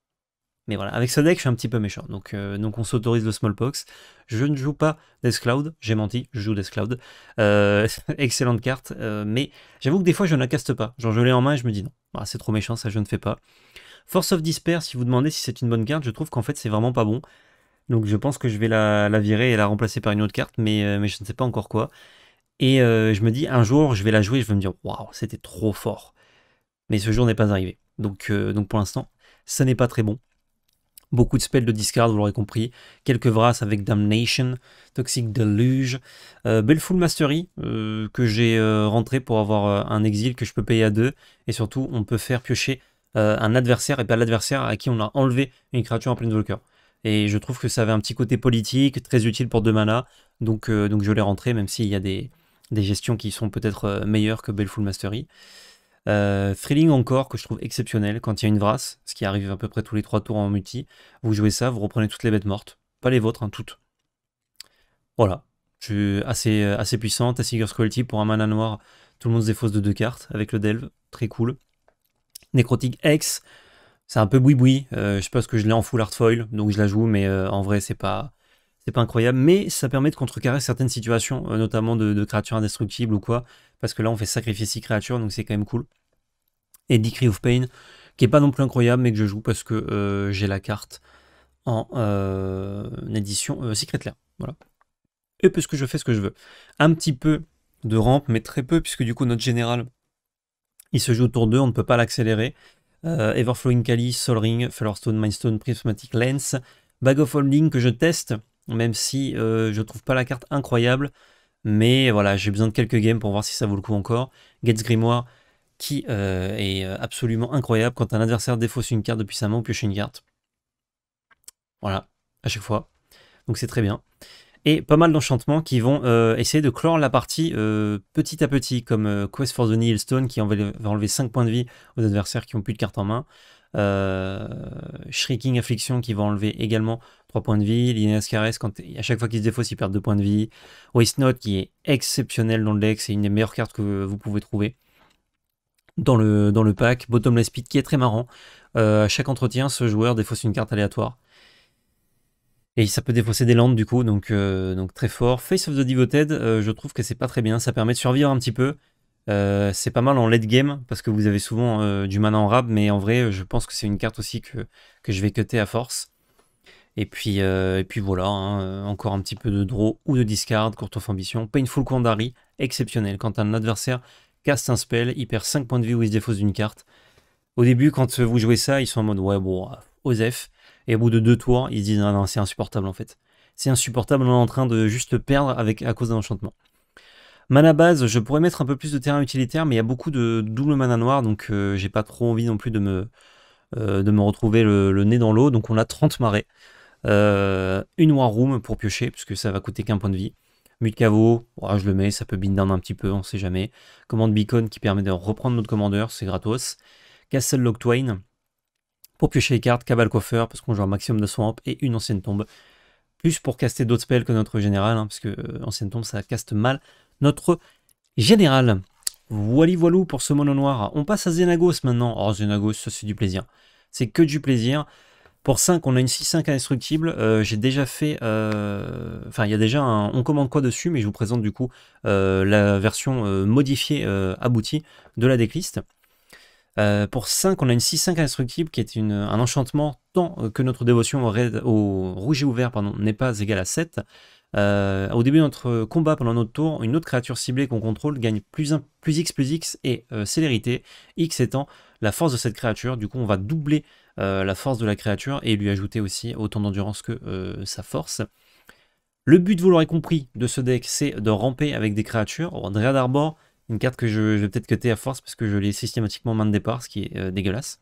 Mais voilà, avec ce deck, je suis un petit peu méchant. Donc, euh, donc on s'autorise le Smallpox. Je ne joue pas Death Cloud, j'ai menti, je joue Death Cloud. Euh, excellente carte, euh, mais j'avoue que des fois, je ne la caste pas. Genre, je l'ai en main et je me dis non, ah, c'est trop méchant, ça je ne fais pas. Force of Despair, si vous demandez si c'est une bonne carte, je trouve qu'en fait, c'est vraiment pas bon. Donc, je pense que je vais la, virer et la remplacer par une autre carte, mais, mais je ne sais pas encore quoi. Et je me dis, un jour, je vais la jouer, et je vais me dire, waouh, c'était trop fort. Mais ce jour n'est pas arrivé. Donc, donc pour l'instant, ça n'est pas très bon. Beaucoup de spells de discard, vous l'aurez compris. Quelques Vras avec Damnation, Toxic Deluge, euh, belle full Mastery, euh, que j'ai euh, rentré pour avoir un exil que je peux payer à deux. Et surtout, on peut faire piocher un adversaire, et pas l'adversaire à qui on a enlevé une créature en Planeswalker. Et je trouve que ça avait un petit côté politique, très utile pour deux mana. Donc, donc je l'ai rentré, même s'il y a des, gestions qui sont peut-être meilleures que full Mastery. Euh, thrilling encore, que je trouve exceptionnel quand il y a une vrasse, ce qui arrive à peu près tous les trois tours en multi. Vous jouez ça, vous reprenez toutes les bêtes mortes. Pas les vôtres, hein, toutes. Voilà. Je suis assez, euh, assez puissante, assez quality pour un mana noir. Tout le monde se défausse de deux cartes avec le Delve. Très cool. Nécrotique X. C'est un peu boui-boui. Euh, je sais pas ce que je l'ai en full art foil, donc je la joue, mais euh, en vrai, c'est pas c'est pas incroyable, mais ça permet de contrecarrer certaines situations, notamment de créatures indestructibles ou quoi, parce que là on fait sacrifier 6 créatures, donc c'est quand même cool. Et Decree of Pain, qui est pas non plus incroyable, mais que je joue parce que euh, j'ai la carte en euh, édition euh, Secret Lair. Voilà. Et puisque que je fais ce que je veux. Un petit peu de rampe, mais très peu, puisque du coup notre général, il se joue autour d'eux, on ne peut pas l'accélérer. Everflowing Kali, Sol Ring, Fellerstone, Mindstone, Prismatic Lens, Bag of Holding que je teste, même si je trouve pas la carte incroyable. Mais voilà, j'ai besoin de quelques games pour voir si ça vaut le coup encore. Gates Grimoire, qui euh, est euh, absolument incroyable quand un adversaire défausse une carte depuis sa main ou pioche une carte. Voilà, à chaque fois. Donc c'est très bien. Et pas mal d'enchantements qui vont euh, essayer de clore la partie petit à petit, comme Quest for the Stone qui va enlever 5 points de vie aux adversaires qui ont plus de cartes en main. Euh, Shrieking Affliction qui va enlever également 3 points de vie. Linus Caress, quand, à chaque fois qu'il se défausse, il perd 2 points de vie. Waste Note qui est exceptionnel dans le deck, c'est une des meilleures cartes que vous pouvez trouver dans le, dans le pack. Bottomless Pit qui est très marrant. Euh, à chaque entretien, ce joueur défausse une carte aléatoire. Et ça peut défausser des landes du coup, donc, euh, donc très fort. Face of the Devoted, je trouve que c'est pas très bien. Ça permet de survivre un petit peu, euh, c'est pas mal en late game parce que vous avez souvent euh, du mana en rab, mais en vrai, je pense que c'est une carte aussi que, que je vais cutter à force. Et puis, euh, et puis voilà, hein, encore un petit peu de draw ou de discard, court of ambition. Painful Kandari, exceptionnel. Quand un adversaire casse un spell, il perd 5 points de vie ou il se défausse d'une carte. Au début, quand vous jouez ça, ils sont en mode ouais, bon, Osef. Et au bout de deux tours, ils se disent non, ah non, c'est insupportable en fait. C'est insupportable, on est en train de juste perdre avec, à cause d'un enchantement. Mana base, je pourrais mettre un peu plus de terrain utilitaire, mais il y a beaucoup de double mana noir, donc euh, j'ai pas trop envie non plus de me, euh, de me retrouver le, nez dans l'eau. Donc on a 30 marées. Euh, une War Room pour piocher, puisque ça va coûter qu'un point de vie. Mut'kavo, oh, je le mets, ça peut bind down un petit peu, on sait jamais. Commande Beacon qui permet de reprendre notre commandeur, c'est gratos. Castle Lock Twain pour piocher les cartes, Cabal Coffer parce qu'on joue un maximum de swamp et une ancienne tombe. Plus pour caster d'autres spells que notre général, hein, parce que ancienne tombe ça caste mal notre général. Voilà, voilou pour ce mono noir. On passe à Zenagos maintenant. Oh, Zenagos, ça c'est du plaisir. C'est que du plaisir. Pour 5, on a une 6-5 indestructible. Euh, j'ai déjà fait... Euh, enfin, il y a déjà un... On commande quoi dessus, mais je vous présente du coup euh, la version modifiée aboutie de la decklist. pour 5, on a une 6-5 indestructible qui est un enchantement tant que notre dévotion au, rouge et ouvert n'est pas égale à 7. Euh, au début de notre combat, pendant notre tour, une autre créature ciblée qu'on contrôle gagne plus, un plus X plus X et euh, célérité, X étant la force de cette créature. Du coup, on va doubler euh, la force de la créature et lui ajouter aussi autant d'endurance que sa force. Le but, vous l'aurez compris, de ce deck, c'est de ramper avec des créatures. Oh, Dread Arbor, une carte que je, vais peut-être cuter à force parce que je l'ai systématiquement main de départ, ce qui est dégueulasse.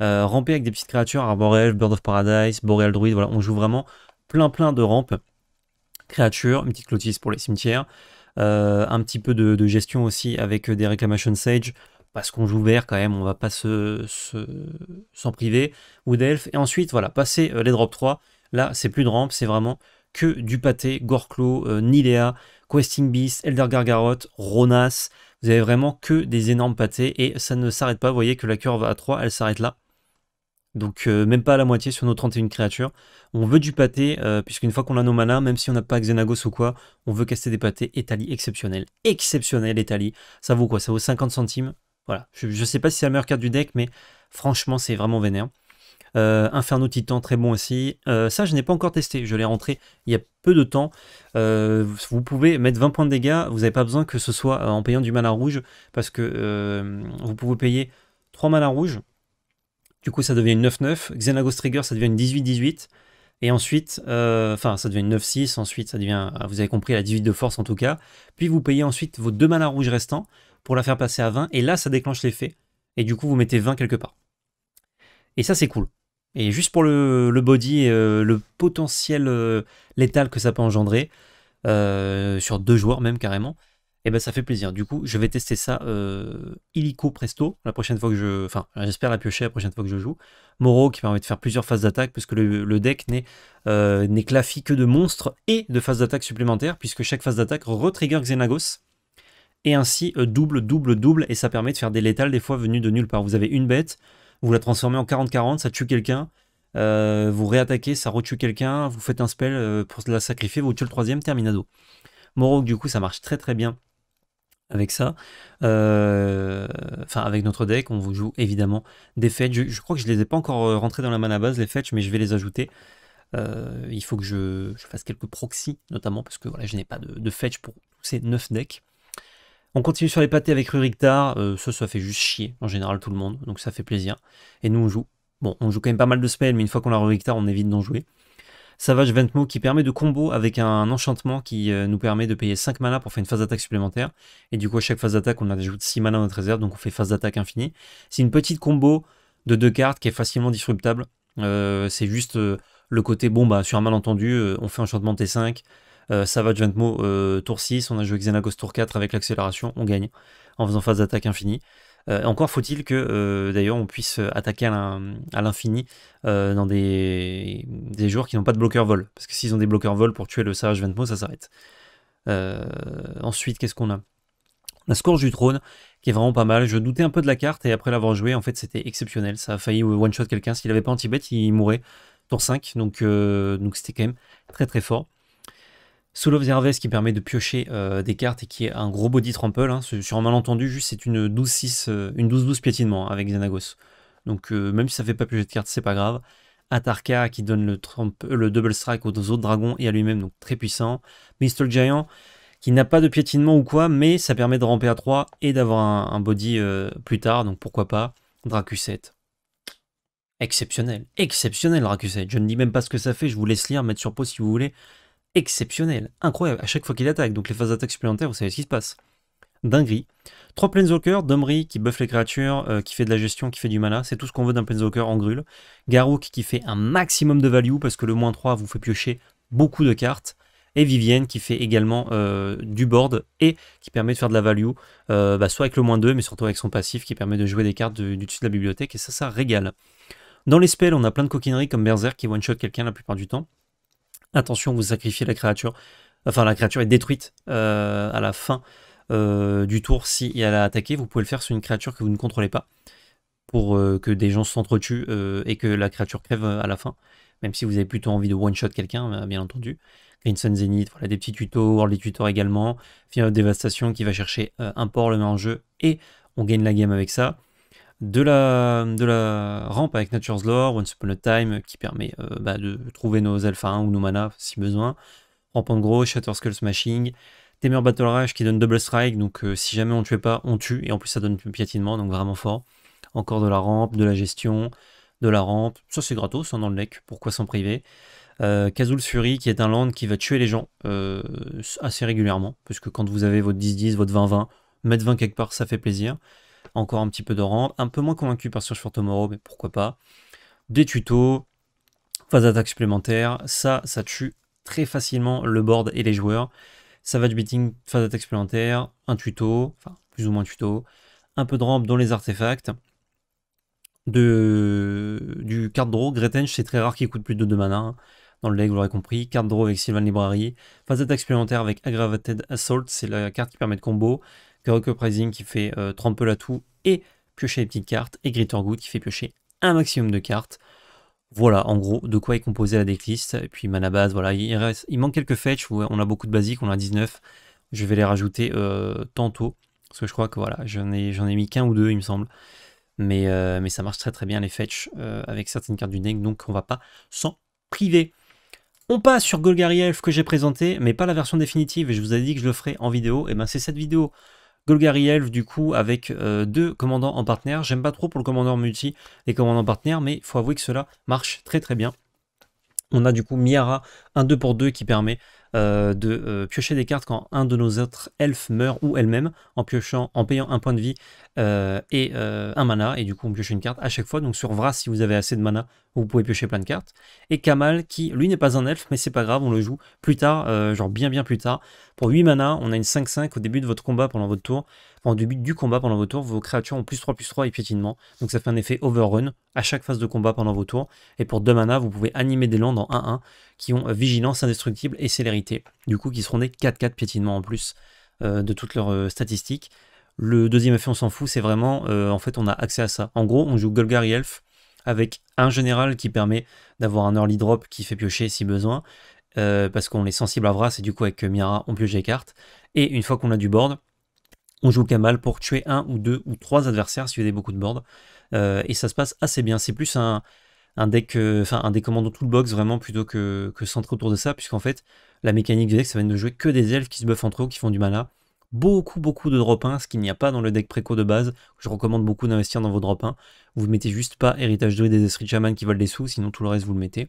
ramper avec des petites créatures, Arborel, Bird of Paradise, Boreal Druid, voilà, on joue vraiment plein plein de rampes créatures, une petite clôtise pour les cimetières, euh, un petit peu de, gestion aussi avec euh, des réclamations Sage, parce qu'on joue vert quand même, on va pas s'en se, s'en priver, ou d'elfes. Et ensuite, voilà, passer euh, les drop 3. Là, c'est plus de rampe, c'est vraiment que du pâté, Gorklo, Nilea, Questing Beast, Elder Gargaroth, Ronas. Vous avez vraiment que des énormes pâtés et ça ne s'arrête pas. Vous voyez que la curve à 3, elle s'arrête là. Donc euh, même pas à la moitié sur nos 31 créatures. On veut du pâté, euh, puisqu'une fois qu'on a nos manas, même si on n'a pas Xenagos ou quoi, on veut casser des pâtés. Etali exceptionnel. Exceptionnel Etali. Ça vaut quoi Ça vaut 50 centimes. Voilà. Je, sais pas si c'est la meilleure carte du deck, mais franchement, c'est vraiment vénère. Euh, Inferno Titan, très bon aussi. ça, je n'ai pas encore testé. Je l'ai rentré il y a peu de temps. vous pouvez mettre 20 points de dégâts. Vous n'avez pas besoin que ce soit en payant du mana rouge. Parce que vous pouvez payer 3 malins rouges du coup, ça devient une 9-9. Xenagos Trigger, ça devient une 18-18. Et ensuite, euh, enfin, ça devient une 9-6. Ensuite, ça devient, euh, vous avez compris, la 18 de force en tout cas. Puis vous payez ensuite vos deux manas rouges restants pour la faire passer à 20. Et là, ça déclenche l'effet. Et du coup, vous mettez 20 quelque part. Et ça, c'est cool. Et juste pour le, body euh, le potentiel létal que ça peut engendrer, sur deux joueurs même carrément, et eh bien ça fait plaisir. Du coup, je vais tester ça euh, illico presto la prochaine fois que je. Enfin, j'espère la piocher la prochaine fois que je joue. Moro qui permet de faire plusieurs phases d'attaque, puisque le, deck n'est euh, que de monstres et de phases d'attaque supplémentaires, puisque chaque phase d'attaque retrigger Xenagos. Et ainsi, euh, double, double, double, et ça permet de faire des létales des fois venues de nulle part. Vous avez une bête, vous la transformez en 40-40, ça tue quelqu'un, euh, vous réattaquez, ça retue quelqu'un, vous faites un spell euh, pour la sacrifier, vous tuez le troisième, terminado. Moro, du coup, ça marche très très bien avec ça. Euh, enfin, avec notre deck, on vous joue évidemment des fetch. Je, crois que je les ai pas encore euh, rentrés dans la mana base, les fetch, mais je vais les ajouter. Euh, il faut que je, fasse quelques proxys, notamment, parce que voilà, je n'ai pas de, fetch pour ces 9 decks. On continue sur les pâtés avec Ruriktar. Ce ça, ça fait juste chier, en général, tout le monde. Donc ça fait plaisir. Et nous, on joue. Bon, on joue quand même pas mal de spells, mais une fois qu'on a Ruriktar, on évite d'en jouer. Savage Ventmo qui permet de combo avec un enchantement qui euh, nous permet de payer 5 mana pour faire une phase d'attaque supplémentaire. Et du coup, à chaque phase d'attaque, on ajoute 6 mana à notre réserve, donc on fait phase d'attaque infinie. C'est une petite combo de deux cartes qui est facilement disruptable. Euh, c'est juste euh, le côté, bon, bah, sur un malentendu, on fait enchantement T5, Savage Ventmo tour 6, on a joué Xenagos tour 4 avec l'accélération, on gagne en faisant phase d'attaque infinie. Euh, encore faut-il que euh, d'ailleurs on puisse attaquer à l'infini euh, dans des, joueurs qui n'ont pas de bloqueur vol. Parce que s'ils ont des bloqueurs vol pour tuer le Savage Ventmo, ça s'arrête. ensuite, qu'est-ce qu'on a la Scourge du Trône, qui est vraiment pas mal. Je doutais un peu de la carte, et après l'avoir joué, en fait, c'était exceptionnel. Ça a failli one-shot quelqu'un. S'il n'avait pas anti-bet, il mourait. Tour 5, donc donc c'était quand même très très fort. Soul of the qui permet de piocher euh, des cartes et qui est un gros body trample. Hein. Sur un malentendu, juste c'est une 12-6, euh, une 12-12 piétinement hein, avec Xenagos. Donc euh, même si ça fait pas piocher de cartes, c'est pas grave. Atarka qui donne le, double strike aux autres dragons et à lui-même, donc très puissant. Mistle Giant qui n'a pas de piétinement ou quoi, mais ça permet de ramper à 3 et d'avoir un, body plus tard, donc pourquoi pas. Dracuset Exceptionnel, exceptionnel Dracuset Je ne dis même pas ce que ça fait, je vous laisse lire, mettre sur pause si vous voulez exceptionnel, incroyable, à chaque fois qu'il attaque. Donc les phases d'attaque supplémentaires, vous savez ce qui se passe. Dinguerie. 3 Planeswalkers, Domri qui buff les créatures, euh, qui fait de la gestion, qui fait du mana, c'est tout ce qu'on veut d'un Planeswalker en grule. Garouk qui fait un maximum de value parce que le moins 3 vous fait piocher beaucoup de cartes. Et Vivienne qui fait également euh, du board et qui permet de faire de la value, euh, bah, soit avec le moins 2, mais surtout avec son passif qui permet de jouer des cartes du, dessus de la bibliothèque et ça, ça régale. Dans les spells, on a plein de coquineries comme Berserk qui one-shot quelqu'un la plupart du temps attention, vous sacrifiez la créature. Enfin, la créature est détruite euh, à la fin euh, du tour si elle a attaqué. Vous pouvez le faire sur une créature que vous ne contrôlez pas pour euh, que des gens s'entretuent et que la créature crève à la fin. Même si vous avez plutôt envie de one-shot quelqu'un, bien entendu. Crimson Zenith, voilà des petits tutos, les Tutor également. Final Dévastation qui va chercher un port, le met en jeu et on gagne la game avec ça de la, de la rampe avec Nature's Lore, Once Upon a Time, qui permet euh, bah, de trouver nos Alpha 1 ou nos mana si besoin. Rampe en gros, Shatter Skull Smashing, Temer Battle Rage qui donne Double Strike, donc euh, si jamais on ne tuait pas, on tue, et en plus ça donne piétinement, donc vraiment fort. Encore de la rampe, de la gestion, de la rampe, ça c'est gratos hein, dans le deck, pourquoi s'en priver euh, Fury qui est un land qui va tuer les gens euh, assez régulièrement, puisque quand vous avez votre 10-10, votre 20-20, mettre 20 quelque part ça fait plaisir encore un petit peu de rampe. Un peu moins convaincu par Search for Tomorrow, mais pourquoi pas. Des tutos, phase d'attaque supplémentaire. Ça, ça tue très facilement le board et les joueurs. Savage Beating, phase d'attaque supplémentaire, un tuto, enfin plus ou moins tuto, un peu de rampe dans les artefacts. De, du card draw, Gretenge, c'est très rare qu'il coûte plus de 2 mana. Hein. Dans le deck, vous l'aurez compris. Card draw avec Sylvan Library. Phase d'attaque supplémentaire avec Aggravated Assault, c'est la carte qui permet de combo. Kuroko Pricing qui fait euh, l'atout tout et piocher les petites cartes, et gritorgood qui fait piocher un maximum de cartes. Voilà, en gros, de quoi est composée la decklist. Et puis mana base, voilà, il, manque quelques fetch, on a beaucoup de basiques, on a 19. Je vais les rajouter euh, tantôt, parce que je crois que voilà, j'en ai, ai mis qu'un ou deux, il me semble. Mais, euh, mais ça marche très très bien les fetch euh, avec certaines cartes du deck, donc on va pas s'en priver. On passe sur Golgari Elf que j'ai présenté, mais pas la version définitive, et je vous ai dit que je le ferai en vidéo, et eh ben c'est cette vidéo Golgari Elf du coup avec euh, deux commandants en partenaire. J'aime pas trop pour le commandant multi les commandants partenaire mais il faut avouer que cela marche très très bien. On a du coup Miara, un 2 pour 2 qui permet euh, de euh, piocher des cartes quand un de nos autres elfes meurt ou elle-même en piochant, en payant un point de vie et un mana. Et du coup, on pioche une carte à chaque fois. Donc sur Vras, si vous avez assez de mana, vous pouvez piocher plein de cartes. Et Kamal, qui lui n'est pas un elfe, mais c'est pas grave, on le joue plus tard, euh, genre bien bien plus tard. Pour 8 mana, on a une 5-5 au début de votre combat pendant votre tour. En début du combat pendant votre tour, vos créatures ont plus 3 3 et piétinement. Donc ça fait un effet overrun à chaque phase de combat pendant vos tours. Et pour 2 mana, vous pouvez animer des landes en 1-1 qui ont euh, vigilance, indestructible et célérité. Du coup, qui seront des 4-4 piétinement en plus euh, de toutes leurs statistiques. Le deuxième effet, on s'en fout, c'est vraiment, en fait, on a accès à ça. En gros, on joue Golgari Elf, avec un général qui permet d'avoir un early drop qui fait piocher si besoin, euh, parce qu'on est sensible à Vras et du coup avec Mira on pioche les cartes. Et une fois qu'on a du board, on joue Kamal pour tuer un ou deux ou trois adversaires si vous avez beaucoup de board. Euh, et ça se passe assez bien. C'est plus un, deck, euh, enfin un deck toolbox vraiment plutôt que, que centré autour de ça, puisqu'en fait la mécanique du deck ça va être de jouer que des elfes qui se buffent entre eux, qui font du mal mana beaucoup, beaucoup de drop ce qu'il n'y a pas dans le deck préco de base. Je recommande beaucoup d'investir dans vos drop Vous ne mettez juste pas Héritage Druid et esprits Shaman qui valent des sous, sinon tout le reste vous le mettez.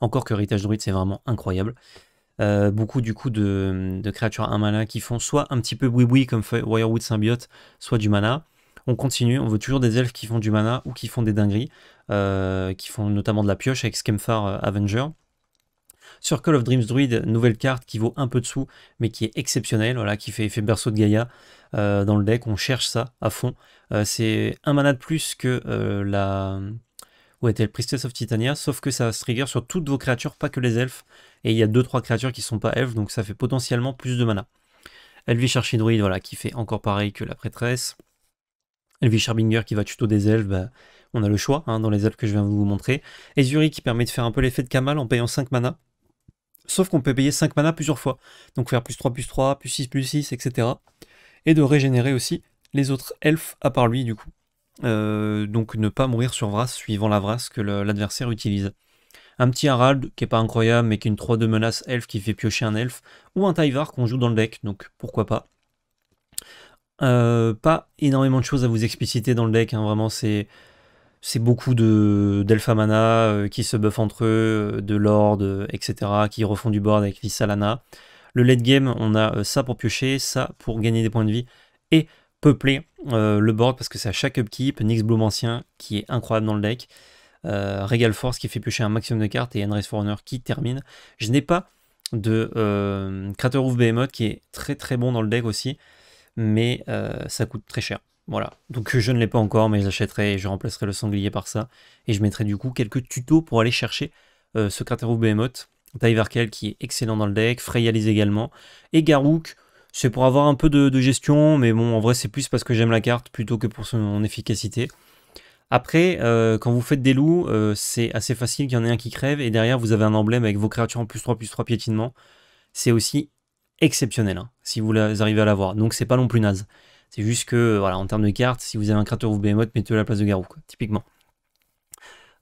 Encore que Héritage Druid, c'est vraiment incroyable. Euh, beaucoup du coup de, de créatures 1 mana qui font soit un petit peu boui-boui comme Wirewood Symbiote, soit du mana. On continue, on veut toujours des elfes qui font du mana ou qui font des dingueries, euh, qui font notamment de la pioche avec Skemphar euh, Avenger. Sur Call of Dreams Druid, nouvelle carte qui vaut un peu de sous, mais qui est exceptionnelle, voilà, qui fait effet berceau de Gaïa euh, dans le deck. On cherche ça à fond. Euh, c'est un mana de plus que euh, la. Où était le Priestess of Titania, sauf que ça se trigger sur toutes vos créatures, pas que les elfes. Et il y a 2-3 créatures qui sont pas elfes, donc ça fait potentiellement plus de mana. Elvish Archidruid, voilà, qui fait encore pareil que la prêtresse. Elvish Charbinger qui va tuto des elfes, bah, on a le choix hein, dans les elfes que je viens de vous montrer. Ezuri qui permet de faire un peu l'effet de Kamal en payant 5 mana. Sauf qu'on peut payer 5 mana plusieurs fois. Donc faire plus 3, plus 3, plus 6, plus 6, etc. Et de régénérer aussi les autres elfes à part lui, du coup. Euh, donc ne pas mourir sur Vras suivant la Vras que l'adversaire utilise. Un petit Harald qui est pas incroyable mais qui est une 3-2 menace elf qui fait piocher un elfe. Ou un Taivar qu'on joue dans le deck, donc pourquoi pas. Euh, pas énormément de choses à vous expliciter dans le deck, hein, vraiment c'est c'est beaucoup de d'Elfamana euh, qui se buffent entre eux, euh, de Lord, euh, etc., qui refont du board avec Lissalana. Le late game, on a ça pour piocher, ça pour gagner des points de vie, et peupler le board, parce que c'est à chaque upkeep, Nyx Bloom ancien, qui est incroyable dans le deck, Regal Force qui fait piocher un maximum de cartes, et Endress Forerunner qui termine. Je n'ai pas de Crater of Behemoth, qui est très très bon dans le deck aussi, mais ça coûte très cher. Voilà, donc euh, je ne l'ai pas encore, mais j'achèterai et je remplacerai le sanglier par ça. Et je mettrai du coup quelques tutos pour aller chercher euh, ce cratère ou Behemoth. Tyverkel qui est excellent dans le deck, Freyalis également. Et Garouk, c'est pour avoir un peu de, gestion, mais bon, en vrai, c'est plus parce que j'aime la carte plutôt que pour son efficacité. Après, euh, quand vous faites des loups, c'est assez facile qu'il y en ait un qui crève, et derrière, vous avez un emblème avec vos créatures en plus 3, plus 3 piétinement. C'est aussi exceptionnel, hein, si vous arrivez à l'avoir. Donc, c'est pas non plus naze. C'est juste que, voilà, en termes de cartes, si vous avez un Crater ou Behemoth, mettez-le à la place de Garou, typiquement.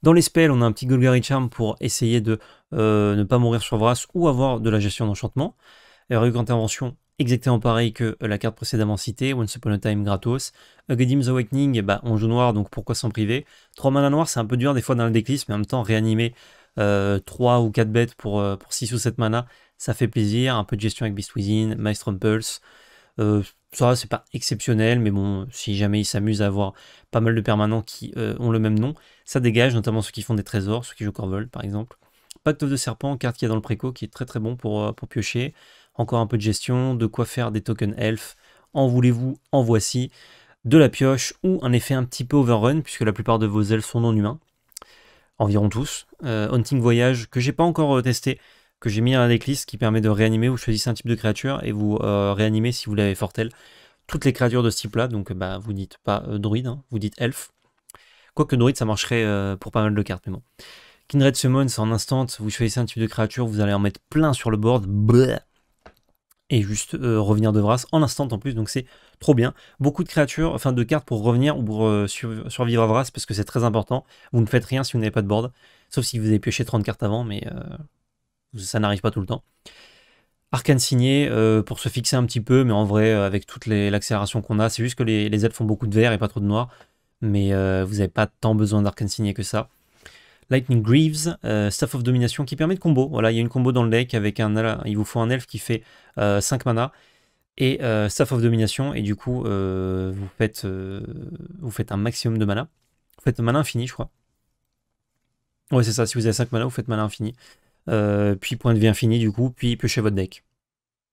Dans les spells, on a un petit Golgari Charm pour essayer de euh, ne pas mourir sur Vras ou avoir de la gestion d'enchantement. Rug Intervention, exactement pareil que la carte précédemment citée, Once Upon a Time gratos. Agadim's Awakening, bah, on joue noir, donc pourquoi s'en priver 3 mana noir, c'est un peu dur des fois dans le decklist, mais en même temps, réanimer 3 euh, ou 4 bêtes pour, euh, pour 6 ou 7 mana, ça fait plaisir. Un peu de gestion avec Beast Within, Maelstrom Pulse ça c'est pas exceptionnel, mais bon, si jamais ils s'amusent à avoir pas mal de permanents qui euh, ont le même nom, ça dégage, notamment ceux qui font des trésors, ceux qui jouent Corvol par exemple. Pacte de serpent, carte qu'il y a dans le préco, qui est très très bon pour, euh, pour piocher. Encore un peu de gestion, de quoi faire des tokens elf. En voulez-vous, en voici. De la pioche ou un effet un petit peu overrun, puisque la plupart de vos elfes sont non humains. Environ tous. Euh, Hunting Voyage, que j'ai pas encore testé, que j'ai mis à la qui permet de réanimer. Vous choisissez un type de créature et vous euh, réanimez si vous l'avez fortel. Toutes les créatures de ce type-là, donc euh, bah, vous dites pas euh, druide, hein, vous dites elf, Quoique druide, ça marcherait pour pas mal de cartes, mais bon. Kindred Summon, c'est en instant, vous choisissez un type de créature, vous allez en mettre plein sur le board. Bleh, et juste revenir de Vras en instant en plus, donc c'est trop bien. Beaucoup de créatures, enfin de cartes pour revenir ou pour survivre à Vras parce que c'est très important. Vous ne faites rien si vous n'avez pas de board, sauf si vous avez pioché 30 cartes avant, mais ça n'arrive pas tout le temps. Arcane signé euh, pour se fixer un petit peu, mais en vrai, euh, avec toute l'accélération qu'on a, c'est juste que les, elfes font beaucoup de vert et pas trop de noir, mais euh, vous n'avez pas tant besoin d'Arcane signé que ça. Lightning Greaves, Staff of Domination qui permet de combo. Voilà, il y a une combo dans le deck avec un. Il vous faut un elfe qui fait 5 mana et Staff of Domination, et du coup, vous, faites, vous faites un maximum de mana. Vous faites mana infini, je crois. Ouais, c'est ça, si vous avez 5 mana, vous faites mana infini. Euh, puis point de vie infini du coup, puis piocher votre deck.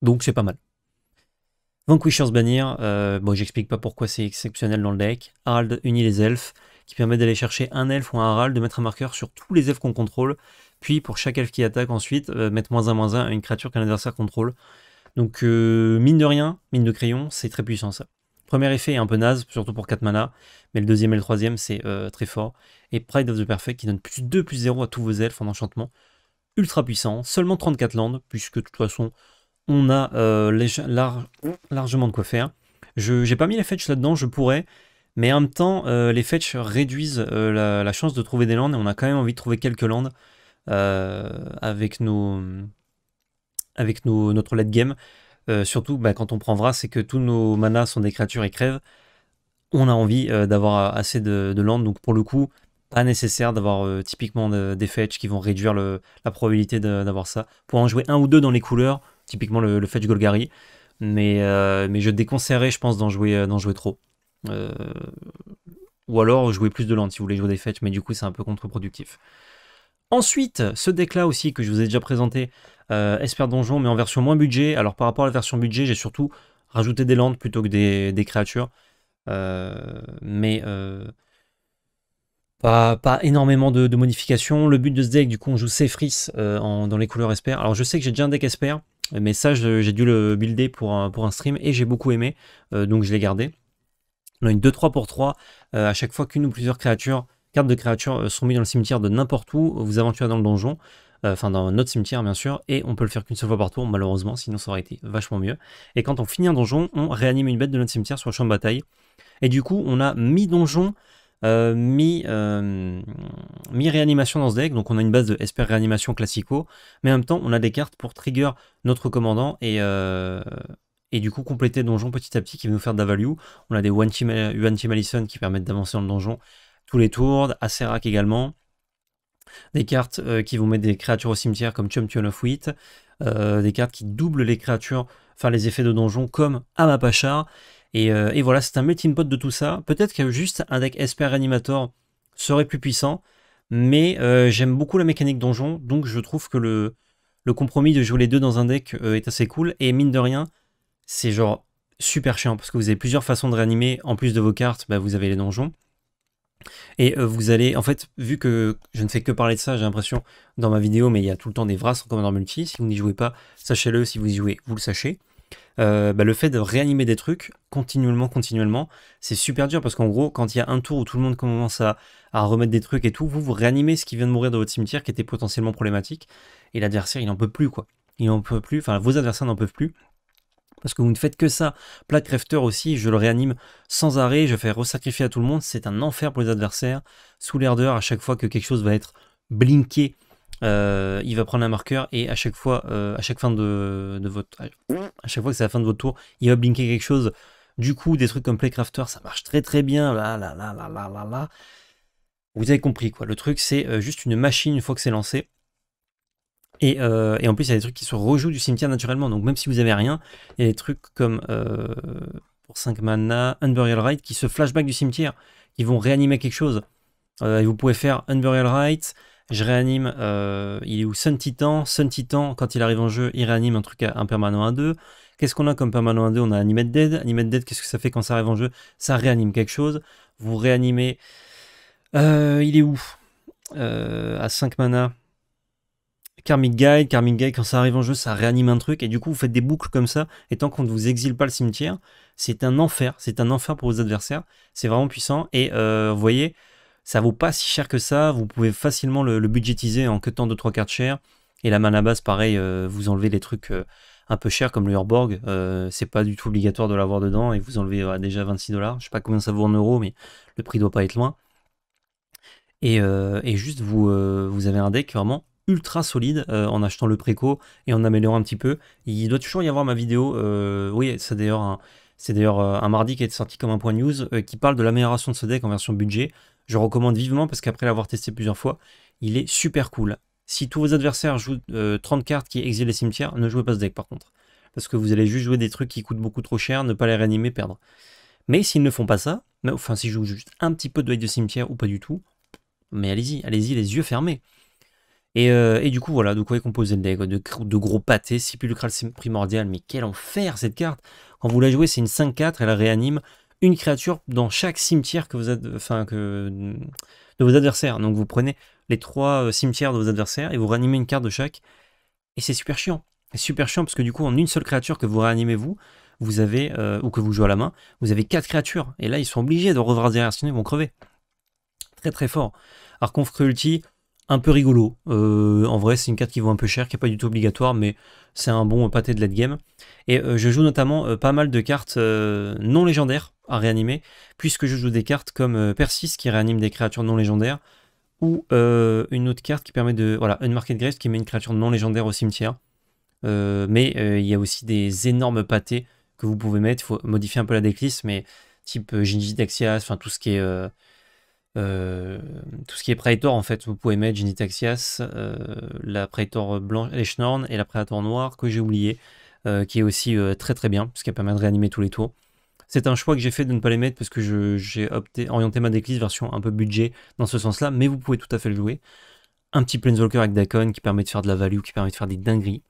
Donc c'est pas mal. Vanquisher's Banner, euh, bon j'explique pas pourquoi c'est exceptionnel dans le deck. Harald unit les elfes, qui permet d'aller chercher un elfe ou un Harald, de mettre un marqueur sur tous les elfes qu'on contrôle, puis pour chaque elfe qui attaque ensuite, euh, mettre moins 1 moins 1 à une créature qu'un adversaire contrôle. Donc mine de rien, mine de crayon, c'est très puissant ça. Premier effet est un peu naze, surtout pour 4 mana, mais le deuxième et le troisième c'est très fort. Et Pride of the Perfect qui donne plus 2 plus 0 à tous vos elfes en enchantement, ultra puissant, seulement 34 landes, puisque de toute façon, on a euh, largement de quoi faire. Je n'ai pas mis les fetch là-dedans, je pourrais, mais en même temps, euh, les fetch réduisent euh, la, chance de trouver des landes, et on a quand même envie de trouver quelques landes avec, nos, avec nos, notre late game. surtout bah, quand on prend Vras c'est que tous nos manas sont des créatures et crèvent. on a envie d'avoir assez de, de landes, donc pour le coup, pas nécessaire d'avoir euh, typiquement des fetch qui vont réduire la probabilité d'avoir ça. Pour en jouer un ou deux dans les couleurs, typiquement le, fetch Golgari, mais, euh, mais je déconseillerais, je pense, d'en jouer, euh, jouer trop. ou alors jouer plus de landes si vous voulez jouer des fetch, mais du coup c'est un peu contre-productif. Ensuite, ce deck-là aussi que je vous ai déjà présenté, Esper Donjon, mais en version moins budget. Alors par rapport à la version budget, j'ai surtout rajouté des landes plutôt que des, des créatures. mais pas, énormément de, modifications. Le but de ce deck, du coup, on joue Sefris euh, dans les couleurs Esper. Alors, je sais que j'ai déjà un deck Esper, mais ça, j'ai dû le builder pour un, pour un stream et j'ai beaucoup aimé, euh, donc je l'ai gardé. On a une 2-3 pour 3 euh, à chaque fois qu'une ou plusieurs créatures, cartes de créatures sont mises dans le cimetière de n'importe où, vous aventurez dans le donjon, enfin dans notre cimetière bien sûr, et on peut le faire qu'une seule fois par tour, malheureusement, sinon ça aurait été vachement mieux. Et quand on finit un donjon, on réanime une bête de notre cimetière sur le champ de bataille. Et du coup, on a mis donjon euh, euh, mi, réanimation dans ce deck. Donc on a une base de Esper réanimation classico, mais en même temps on a des cartes pour trigger notre commandant et, euh, du coup compléter le donjon petit à petit qui va nous faire de la value. On a des One Team, qui permettent d'avancer dans le donjon tous les tours, Acerac également. Des cartes qui vont mettre des créatures au cimetière comme Chum of Wheat, des cartes qui doublent les créatures, enfin les effets de donjon comme Amapacha. Euh, et, voilà, c'est un melting pot de tout ça. Peut-être qu'un juste un deck Esper Animator serait plus puissant, mais euh, j'aime beaucoup la mécanique donjon, donc je trouve que le, le compromis de jouer les deux dans un deck euh, est assez cool. Et mine de rien, c'est genre super chiant, parce que vous avez plusieurs façons de réanimer, en plus de vos cartes, bah, vous avez les donjons. Et vous allez, en fait, vu que je ne fais que parler de ça, j'ai l'impression, dans ma vidéo, mais il y a tout le temps des vrais en multi. Si vous n'y jouez pas, sachez-le. Si vous y jouez, vous le sachez. Euh, bah, le fait de réanimer des trucs continuellement, continuellement, c'est super dur parce qu'en gros, quand il y a un tour où tout le monde commence à, remettre des trucs et tout, vous, vous réanimez ce qui vient de mourir dans votre cimetière qui était potentiellement problématique et l'adversaire, il n'en peut plus, quoi. Il n'en peut plus, enfin, vos adversaires n'en peuvent plus. Parce que vous ne faites que ça. Plat aussi, je le réanime sans arrêt, je fais resacrifier à tout le monde. C'est un enfer pour les adversaires. Sous l'air d'heure, à chaque fois que quelque chose va être blinké, euh, il va prendre un marqueur et à chaque fois, euh, à chaque fin de, votre, à chaque fois que c'est la fin de votre tour, il va blinker quelque chose. Du coup, des trucs comme Playcrafter, ça marche très très bien. Là, là, là, là, là, là, Vous avez compris quoi. Le truc, c'est euh, juste une machine une fois que c'est lancé. Et, en plus, il y a des trucs qui se rejouent du cimetière naturellement. Donc même si vous avez rien, il y a des trucs comme pour 5 mana, Unburial Rite qui se flashback du cimetière. qui vont réanimer quelque chose. vous pouvez faire Unburial Rite, je réanime, euh, il est où Sun Titan. Sun Titan, quand il arrive en jeu, il réanime un truc, à, un permanent à 2. Qu'est-ce qu'on a comme permanent 1-2 On a Animate Dead. Animate Dead, qu'est-ce que ça fait quand ça arrive en jeu Ça réanime quelque chose. Vous réanimez. Euh, il est où euh, À 5 mana. Karmic Guide. Karmic Guide, quand ça arrive en jeu, ça réanime un truc. Et du coup, vous faites des boucles comme ça. Et tant qu'on ne vous exile pas le cimetière, c'est un enfer. C'est un enfer pour vos adversaires. C'est vraiment puissant. Et vous voyez, ça vaut pas si cher que ça, vous pouvez facilement le, budgétiser en cutant de 3 cartes chères. Et la mana base, pareil, euh, vous enlevez les trucs euh, un peu chers comme le Urborg, Ce euh, c'est pas du tout obligatoire de l'avoir dedans et vous enlevez déjà 26 dollars. Je sais pas combien ça vaut en euros, mais le prix doit pas être loin. Et, juste, vous, vous avez un deck vraiment ultra solide en achetant le préco et en améliorant un petit peu. Il doit toujours y avoir ma vidéo, oui, c'est d'ailleurs un. C'est d'ailleurs un mardi qui est sorti comme un point news qui parle de l'amélioration de ce deck en version budget. Je recommande vivement parce qu'après l'avoir testé plusieurs fois, il est super cool. Si tous vos adversaires jouent 30 euh, cartes qui exilent les cimetières, ne jouez pas ce deck par contre. Parce que vous allez juste jouer des trucs qui coûtent beaucoup trop cher, ne pas les réanimer, perdre. Mais s'ils ne font pas ça, mais, enfin s'ils jouent juste un petit peu de deck de cimetière ou pas du tout, mais allez-y, allez-y les yeux fermés. Et, euh, du coup, voilà, de quoi est composé le deck de, gros pâtés, c'est primordial, mais quel enfer cette carte Quand vous la jouez, c'est une 5-4, elle réanime, une créature dans chaque cimetière que vous êtes enfin, que... de vos adversaires. Donc vous prenez les trois euh, cimetières de vos adversaires et vous réanimez une carte de chaque. Et c'est super chiant. C'est super chiant parce que du coup, en une seule créature que vous réanimez vous, vous avez, euh, ou que vous jouez à la main, vous avez quatre créatures. Et là, ils sont obligés de revoir derrière, sinon ils vont crever. Très très fort. Alors cruelty Ulti, un peu rigolo. Euh, en vrai, c'est une carte qui vaut un peu cher, qui n'est pas du tout obligatoire, mais c'est un bon pâté de late game. Et euh, je joue notamment euh, pas mal de cartes non légendaires à réanimer, puisque je joue des cartes comme Persis qui réanime des créatures non légendaires, ou une autre carte qui permet de. Voilà, Unmarket Grace qui met une créature non légendaire au cimetière. mais il y a aussi des énormes pâtés que vous pouvez mettre. Il faut modifier un peu la decklist, mais type Ginji Daxias, enfin tout ce qui est euh, tout ce qui est Praetor, en fait, vous pouvez mettre Genitaxias, euh, la Praetor blanche, schnorn et la Praetor noire que j'ai oublié, euh, qui est aussi euh, très très bien, parce qu'elle permet de réanimer tous les tours. C'est un choix que j'ai fait de ne pas les mettre parce que j'ai orienté ma decklist version un peu budget dans ce sens-là, mais vous pouvez tout à fait le jouer. Un petit Planeswalker avec Dacon qui permet de faire de la value, qui permet de faire des dingueries.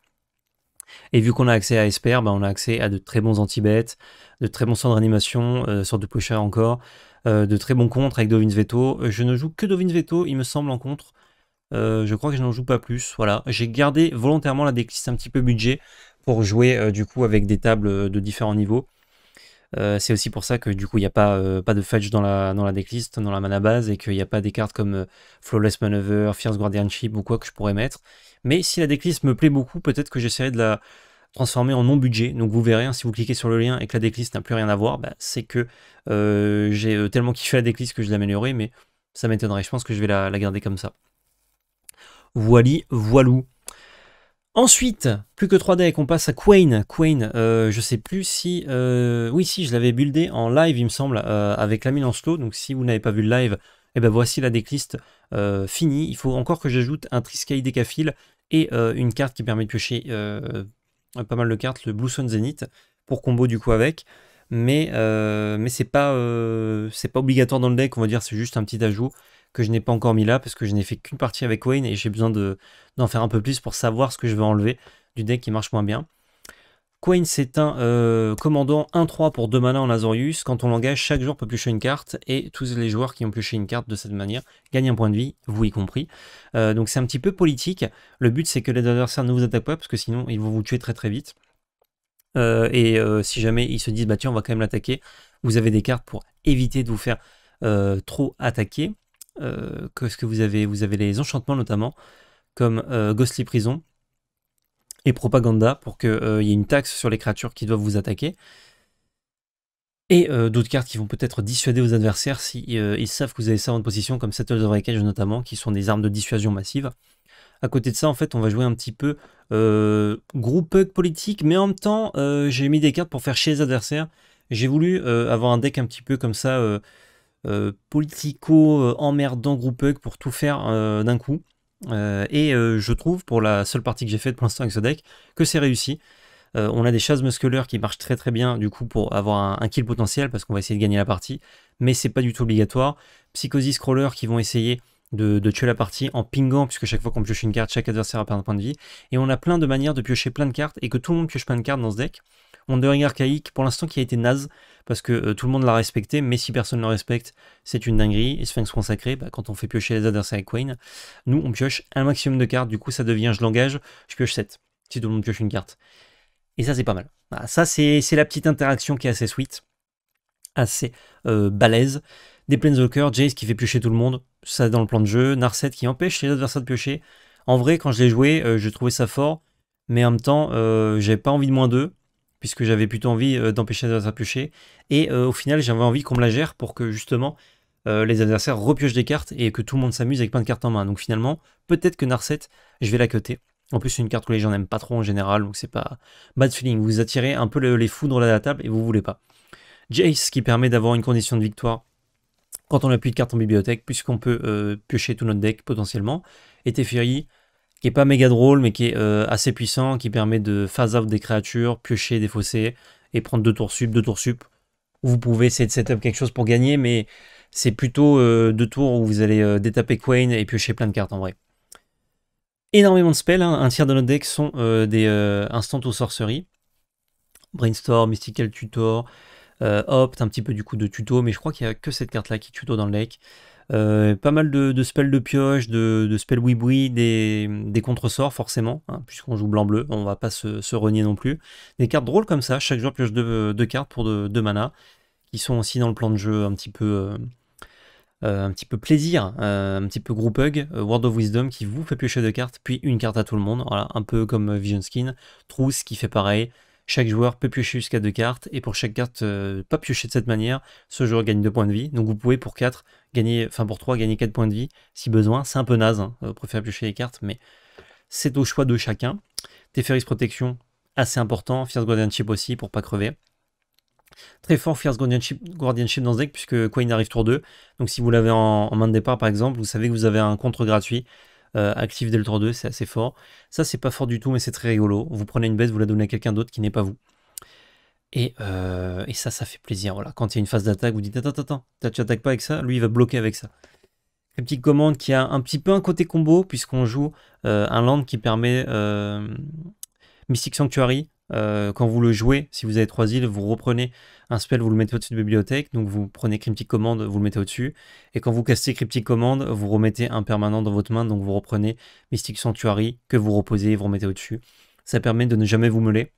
Et vu qu'on a accès à Esper, bah, on a accès à de très bons anti-bêtes, de très bons centres d'animation, euh, sorte de pochard encore, euh, de très bons contre avec Dovins Veto. Euh, je ne joue que Dovins Veto, il me semble, en contre. Euh, je crois que je n'en joue pas plus. Voilà, j'ai gardé volontairement la decklist un petit peu budget pour jouer du coup avec des tables de différents niveaux. c'est aussi pour ça que du coup il n'y a pas, pas de fetch dans la, dans la decklist, dans la mana base, et qu'il n'y a pas des cartes comme Flawless Maneuver, Fierce Guardianship ou quoi que je pourrais mettre. Mais si la decklist me plaît beaucoup, peut-être que j'essaierai de la, transformé en non-budget. Donc vous verrez, hein, si vous cliquez sur le lien et que la decklist n'a plus rien à voir, bah, c'est que euh, j'ai euh, tellement kiffé la decklist que je l'ai améliorée, mais ça m'étonnerait, je pense que je vais la, garder comme ça. Voili, voilou. Ensuite, plus que 3 decks, on passe à Quain. Quain, euh, je sais plus si... Euh, oui, si, je l'avais buildé en live, il me semble, avec la mine en slow, Donc si vous n'avez pas vu le live, eh ben voici la decklist finie. Il faut encore que j'ajoute un Triskai Décafil et une carte qui permet de piocher euh, pas mal de cartes, le Blue Sun Zenith, pour combo du coup avec. Mais, euh, mais c'est pas, euh, pas obligatoire dans le deck, on va dire, c'est juste un petit ajout que je n'ai pas encore mis là parce que je n'ai fait qu'une partie avec Wayne et j'ai besoin d'en faire un peu plus pour savoir ce que je vais enlever du deck qui marche moins bien coin c'est un euh, commandant 1-3 pour 2 mana en Azorius. Quand on l'engage, chaque jour peut piocher une carte et tous les joueurs qui ont pioché une carte de cette manière gagnent un point de vie, vous y compris. Euh, donc c'est un petit peu politique. Le but, c'est que les adversaires ne vous attaquent pas parce que sinon, ils vont vous tuer très très vite. Euh, et si jamais ils se disent, bah tiens, on va quand même l'attaquer, vous avez des cartes pour éviter de vous faire trop attaquer. Qu'est-ce que vous avez Vous avez les enchantements notamment, comme Ghostly Prison propaganda pour qu'il euh, y ait une taxe sur les créatures qui doivent vous attaquer. Et euh, d'autres cartes qui vont peut-être dissuader vos adversaires s'ils si, euh, ils savent que vous avez ça en position, comme Settle of Wreckage notamment, qui sont des armes de dissuasion massive. À côté de ça, en fait, on va jouer un petit peu groupe politique, mais en même temps, j'ai mis des cartes pour faire chez les adversaires. J'ai voulu avoir un deck un petit peu comme ça, politico-emmerdant groupe pour tout faire d'un coup. Euh, et euh, je trouve, pour la seule partie que j'ai faite pour l'instant avec ce deck, que c'est réussi. Euh, on a des chasses musculaires qui marchent très très bien, du coup, pour avoir un, kill potentiel, parce qu'on va essayer de gagner la partie, mais c'est pas du tout obligatoire. Psychosis Crawler qui vont essayer de, tuer la partie en pingant, puisque chaque fois qu'on pioche une carte, chaque adversaire perdu un point de vie. Et on a plein de manières de piocher plein de cartes, et que tout le monde pioche plein de cartes dans ce deck. ring Archaïque, pour l'instant, qui a été naze, parce que euh, tout le monde l'a respecté, mais si personne ne le respecte, c'est une dinguerie. Et Sphinx consacré, bah, quand on fait piocher les adversaires avec Wayne, nous on pioche un maximum de cartes, du coup ça devient je l'engage, je pioche 7, si tout le monde pioche une carte. Et ça c'est pas mal. Bah, ça c'est la petite interaction qui est assez sweet, assez euh, balèze. Des Planeswalkers, Jace qui fait piocher tout le monde, ça dans le plan de jeu, Narset qui empêche les adversaires de piocher. En vrai, quand je l'ai joué, euh, je trouvais ça fort, mais en même temps, j'avais pas envie de moins d'eux puisque j'avais plutôt envie euh, d'empêcher les adversaires de piocher. Et euh, au final, j'avais envie qu'on me la gère pour que justement euh, les adversaires repiochent des cartes et que tout le monde s'amuse avec plein de cartes en main. Donc finalement, peut-être que Narset, je vais la coter. En plus, c'est une carte que les gens n'aiment pas trop en général, donc c'est pas bad feeling. Vous attirez un peu les foudres de la table et vous voulez pas. Jace qui permet d'avoir une condition de victoire quand on n'a plus de cartes en bibliothèque, puisqu'on peut piocher tout notre deck potentiellement. Et Teferi qui est pas méga drôle, mais qui est euh, assez puissant, qui permet de phase out des créatures, piocher des fossés et prendre deux tours sup, deux tours sup. Vous pouvez essayer de setup quelque chose pour gagner, mais c'est plutôt euh, deux tours où vous allez euh, détaper Quain et piocher plein de cartes en vrai. Énormément de spells, hein. un tiers de notre deck sont des instants aux sorceries. Brainstorm, Mystical Tutor, Opt, un petit peu du coup de tuto, mais je crois qu'il n'y a que cette carte là qui tuto dans le deck. Euh, pas mal de, spells de pioche, de, spells oui des, des contresorts forcément, hein, puisqu'on joue blanc-bleu, on va pas se, renier non plus. Des cartes drôles comme ça, chaque joueur pioche deux, cartes pour deux, mana, qui sont aussi dans le plan de jeu un petit peu... plaisir, euh, euh, un petit peu group hug, World of Wisdom qui vous fait piocher deux cartes, puis une carte à tout le monde, voilà, un peu comme Vision Skin, Trousse qui fait pareil, chaque joueur peut piocher jusqu'à deux cartes, et pour chaque carte euh, pas piochée de cette manière, ce joueur gagne deux points de vie. Donc vous pouvez pour 4 gagner, enfin pour 3 gagner 4 points de vie si besoin. C'est un peu naze, vous hein, euh, préférez piocher les cartes, mais c'est au choix de chacun. Teferi's Protection, assez important. Fierce Guardianship aussi pour pas crever. Très fort Fierce Guardianship, Guardianship dans ce deck puisque il arrive tour 2. Donc si vous l'avez en, main de départ par exemple, vous savez que vous avez un contre gratuit euh, active dès le 3-2, c'est assez fort. Ça, c'est pas fort du tout, mais c'est très rigolo. Vous prenez une bête, vous la donnez à quelqu'un d'autre qui n'est pas vous. Euh, et, ça, ça fait plaisir. Voilà. Quand il y a une phase d'attaque, vous dites Attends, attends, attends, tu attaques pas avec ça, lui il va bloquer avec ça. une petite commande qui a un petit peu un côté combo, puisqu'on joue euh, un land qui permet Mystic Sanctuary, euh, quand vous le jouez, si vous avez trois îles, vous reprenez un spell, vous le mettez au-dessus de bibliothèque, donc vous prenez Cryptic Command, vous le mettez au-dessus, et quand vous cassez Cryptic Command, vous remettez un permanent dans votre main, donc vous reprenez Mystic Sanctuary, que vous reposez et vous remettez au-dessus. Ça permet de ne jamais vous meuler,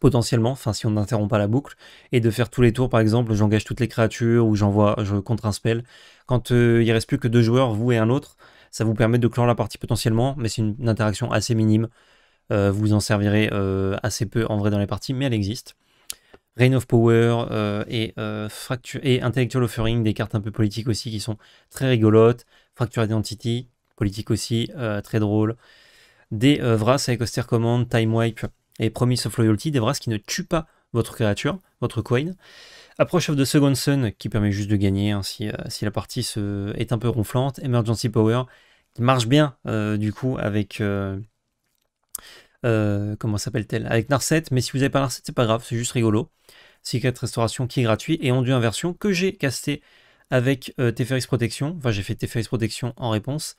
potentiellement, enfin si on n'interrompt pas la boucle, et de faire tous les tours, par exemple, j'engage toutes les créatures, ou j'envoie, je contre un spell. Quand il euh, il reste plus que deux joueurs, vous et un autre, ça vous permet de clore la partie potentiellement, mais c'est une interaction assez minime. Euh, vous en servirez euh, assez peu en vrai dans les parties, mais elle existe. Reign of Power euh, et, Intellectual Offering, des cartes un peu politiques aussi qui sont très rigolotes. Fracture Identity, politique aussi, très drôle. Des Vras avec Auster Command, Time Wipe et Promise of Loyalty, des Vras qui ne tuent pas votre créature, votre coin. Approach of the Second Sun qui permet juste de gagner hein, si, la partie se... est un peu ronflante. Emergency Power qui marche bien du coup avec euh, comment s'appelle-t-elle Avec Narset, mais si vous n'avez pas Narset, c'est pas grave, c'est juste rigolo. Secret restauration qui est gratuit et ondu inversion que j'ai casté avec euh, Teferis Protection. Enfin, j'ai fait Teferis Protection en réponse.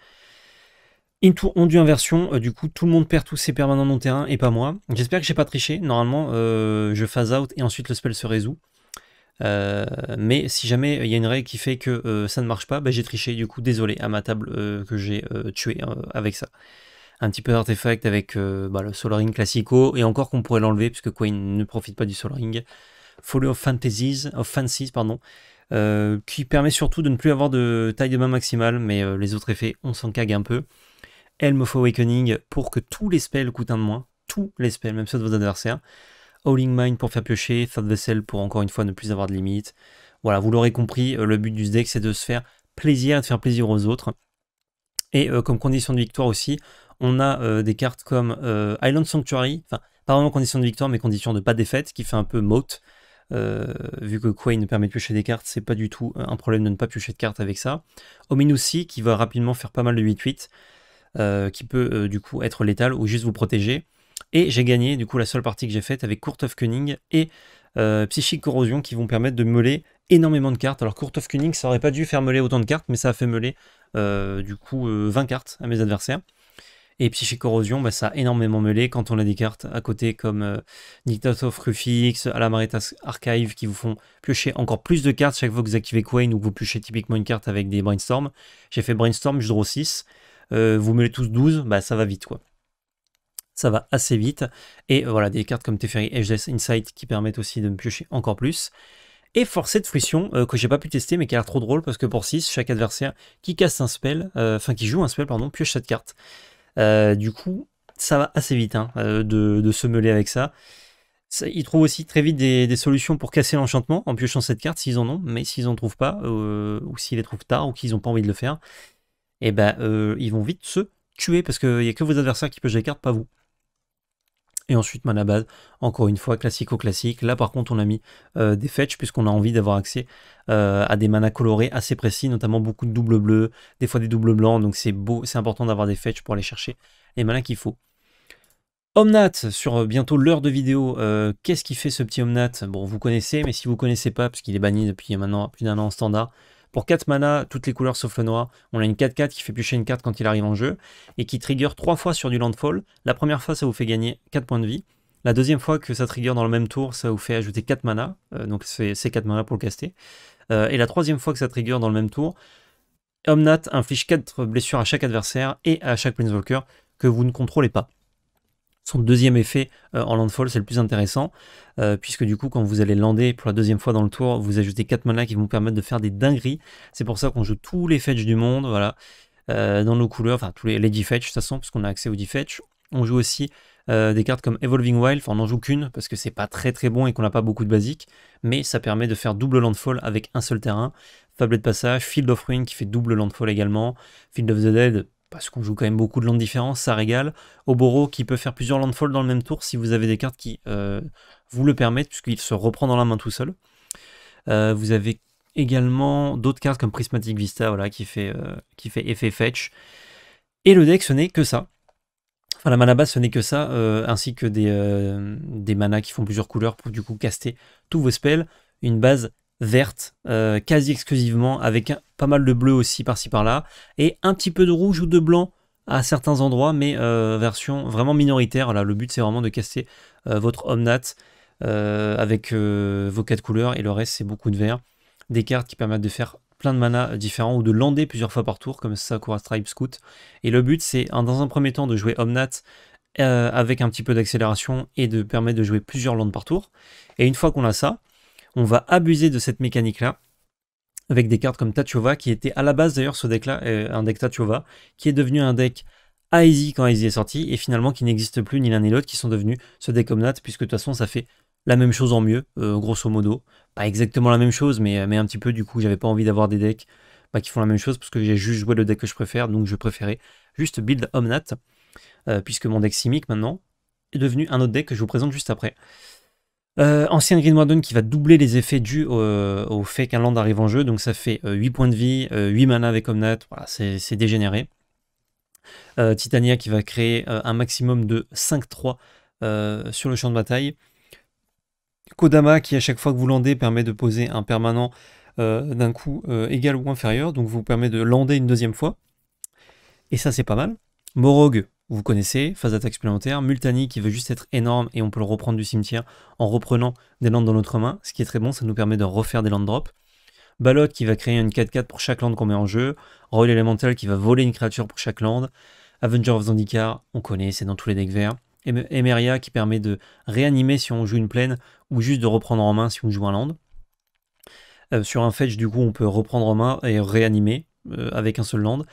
Into ondu inversion, euh, du coup tout le monde perd tous ses permanents non terrain et pas moi. J'espère que j'ai pas triché. Normalement, je phase out et ensuite le spell se résout. mais si jamais il y a une règle qui fait que ça ne marche pas, bah, j'ai triché. Du coup, désolé à ma table que j'ai tué avec ça un petit peu d'artefact avec euh, bah, le Solaring Ring Classico, et encore qu'on pourrait l'enlever, puisque Quain ne profite pas du Solaring Ring. of Fantasies, of Fancies, pardon, euh, qui permet surtout de ne plus avoir de taille de main maximale, mais euh, les autres effets, on s'en cague un peu. Helm of Awakening pour que tous les spells coûtent un de moins, tous les spells, même ceux de vos adversaires. Howling Mind pour faire piocher, Third Vessel pour encore une fois ne plus avoir de limite. Voilà, vous l'aurez compris, le but du deck c'est de se faire plaisir et de faire plaisir aux autres. Et comme condition de victoire aussi, on a euh, des cartes comme euh, Island Sanctuary, enfin, pas vraiment condition de victoire, mais condition de pas défaite, qui fait un peu mote. Euh, vu que Quay ne permet de piocher des cartes, c'est pas du tout un problème de ne pas piocher de cartes avec ça. Ominoussi, qui va rapidement faire pas mal de 8-8, qui peut du coup être létal ou juste vous protéger. Et j'ai gagné, du coup, la seule partie que j'ai faite avec Court of Cunning et Psychic Corrosion, qui vont permettre de meuler énormément de cartes. Alors Court of Cunning, ça aurait pas dû faire meuler autant de cartes, mais ça a fait meuler du coup 20 cartes à mes adversaires. Et puis Corrosion, bah, ça a énormément mêlé quand on a des cartes à côté comme euh, of Rufix, Alamaritas Archive qui vous font piocher encore plus de cartes chaque fois que vous activez Quain ou que vous piochez typiquement une carte avec des Brainstorm. J'ai fait Brainstorm, je draw 6. Euh, vous mêlez tous 12, bah, ça va vite quoi ça va assez vite. Et euh, voilà, des cartes comme Teferi HDS Insight qui permettent aussi de me piocher encore plus. Et forcé de friction que euh, que j'ai pas pu tester, mais qui a l'air trop drôle, parce que pour 6, chaque adversaire qui casse un spell, enfin qui joue un spell, pardon, pioche cette carte. Euh, du coup, ça va assez vite hein, euh, de, se mêler avec ça. ils trouvent aussi très vite des, solutions pour casser l'enchantement en piochant cette carte s'ils en ont, mais s'ils en trouvent pas, euh, ou s'ils les trouvent tard, ou qu'ils n'ont pas envie de le faire, et eh ben ils vont vite se tuer parce qu'il n'y a que vos adversaires qui piochent les cartes, pas vous. Et ensuite, mana base, encore une fois, au classique. Là, par contre, on a mis euh, des fetch puisqu'on a envie d'avoir accès euh, à des manas colorés assez précis, notamment beaucoup de double bleu, des fois des doubles blancs. Donc c'est beau, c'est important d'avoir des fetch pour aller chercher les manas qu'il faut. Omnat, sur euh, bientôt l'heure de vidéo, qu'est-ce qui fait ce petit Omnat Bon, vous connaissez, mais si vous connaissez pas, parce qu'il est banni depuis maintenant plus d'un an en standard, pour 4 mana, toutes les couleurs sauf le noir, on a une 4-4 qui fait piocher une carte quand il arrive en jeu et qui trigger 3 fois sur du landfall. La première fois, ça vous fait gagner 4 points de vie. La deuxième fois que ça trigger dans le même tour, ça vous fait ajouter 4 mana, euh, donc c'est 4 mana pour le caster. Euh, et la troisième fois que ça trigger dans le même tour, Omnat inflige 4 blessures à chaque adversaire et à chaque Planeswalker que vous ne contrôlez pas. Son deuxième effet euh, en landfall, c'est le plus intéressant, euh, puisque du coup, quand vous allez lander pour la deuxième fois dans le tour, vous ajoutez 4 manas qui vont vous permettre de faire des dingueries. C'est pour ça qu'on joue tous les fetch du monde, voilà, euh, dans nos couleurs, enfin tous les, les fetch de toute façon, puisqu'on a accès aux 10 fetch On joue aussi des cartes comme Evolving Wild, enfin on n'en joue qu'une, parce que c'est pas très très bon et qu'on n'a pas beaucoup de basiques, mais ça permet de faire double landfall avec un seul terrain. Fable de passage, Field of Ruin qui fait double landfall également, Field of the Dead parce qu'on joue quand même beaucoup de landes différentes, ça régale. Oboro qui peut faire plusieurs landfalls dans le même tour si vous avez des cartes qui euh, vous le permettent, puisqu'il se reprend dans la main tout seul. Euh, vous avez également d'autres cartes comme Prismatic Vista, voilà, qui fait, euh, qui fait effet fetch. Et le deck, ce n'est que ça. Enfin, la mana base, ce n'est que ça, ainsi que des, des manas qui font plusieurs couleurs pour du coup caster tous vos spells. Une base verte, euh, quasi exclusivement, avec pas mal de bleu aussi par-ci par-là, et un petit peu de rouge ou de blanc à certains endroits, mais euh, version vraiment minoritaire. Là, le but c'est vraiment de casser euh, votre Omnat avec vos quatre couleurs, et le reste c'est beaucoup de vert. Des cartes qui permettent de faire plein de mana différents ou de lander plusieurs fois par tour, comme Sakura Stripe Scout. Et le but c'est dans un premier temps de jouer Omnat avec un petit peu d'accélération et de permettre de jouer plusieurs landes par tour. Et une fois qu'on a ça, on va abuser de cette mécanique-là avec des cartes comme Tachova, qui était à la base d'ailleurs ce deck-là, euh, un deck Tachova, qui est devenu un deck Easy quand Easy est sorti, et finalement qui n'existe plus ni l'un ni l'autre, qui sont devenus ce deck Omnat, puisque de toute façon ça fait la même chose en mieux, euh, grosso modo. Pas exactement la même chose, mais, mais un petit peu, du coup j'avais pas envie d'avoir des decks bah, qui font la même chose, parce que j'ai juste joué le deck que je préfère, donc je préférais juste build Omnat, euh, puisque mon deck Simic maintenant est devenu un autre deck que je vous présente juste après. Euh, ancien Green Warden qui va doubler les effets dus au, euh, fait qu'un land arrive en jeu, donc ça fait 8 euh, points de vie, 8 mana avec Omnat, voilà, c'est dégénéré. Titania qui va créer un maximum de 5-3 sur le champ de bataille. Kodama qui à chaque fois que vous landez permet de poser un permanent d'un coup égal ou inférieur, donc vous permet de lander une deuxième fois. Et ça c'est pas mal. Morogue, vous connaissez, phase d'attaque supplémentaire, Multani qui veut juste être énorme et on peut le reprendre du cimetière en reprenant des landes dans notre main, ce qui est très bon, ça nous permet de refaire des land drops. Balot qui va créer une 4-4 pour chaque land qu'on met en jeu, Royal Elemental qui va voler une créature pour chaque land, Avenger of Zandikar, on connaît, c'est dans tous les decks verts, Emeria qui permet de réanimer si on joue une plaine ou juste de reprendre en main si on joue un land. Euh, sur un fetch, du coup, on peut reprendre en main et réanimer euh, avec un seul land.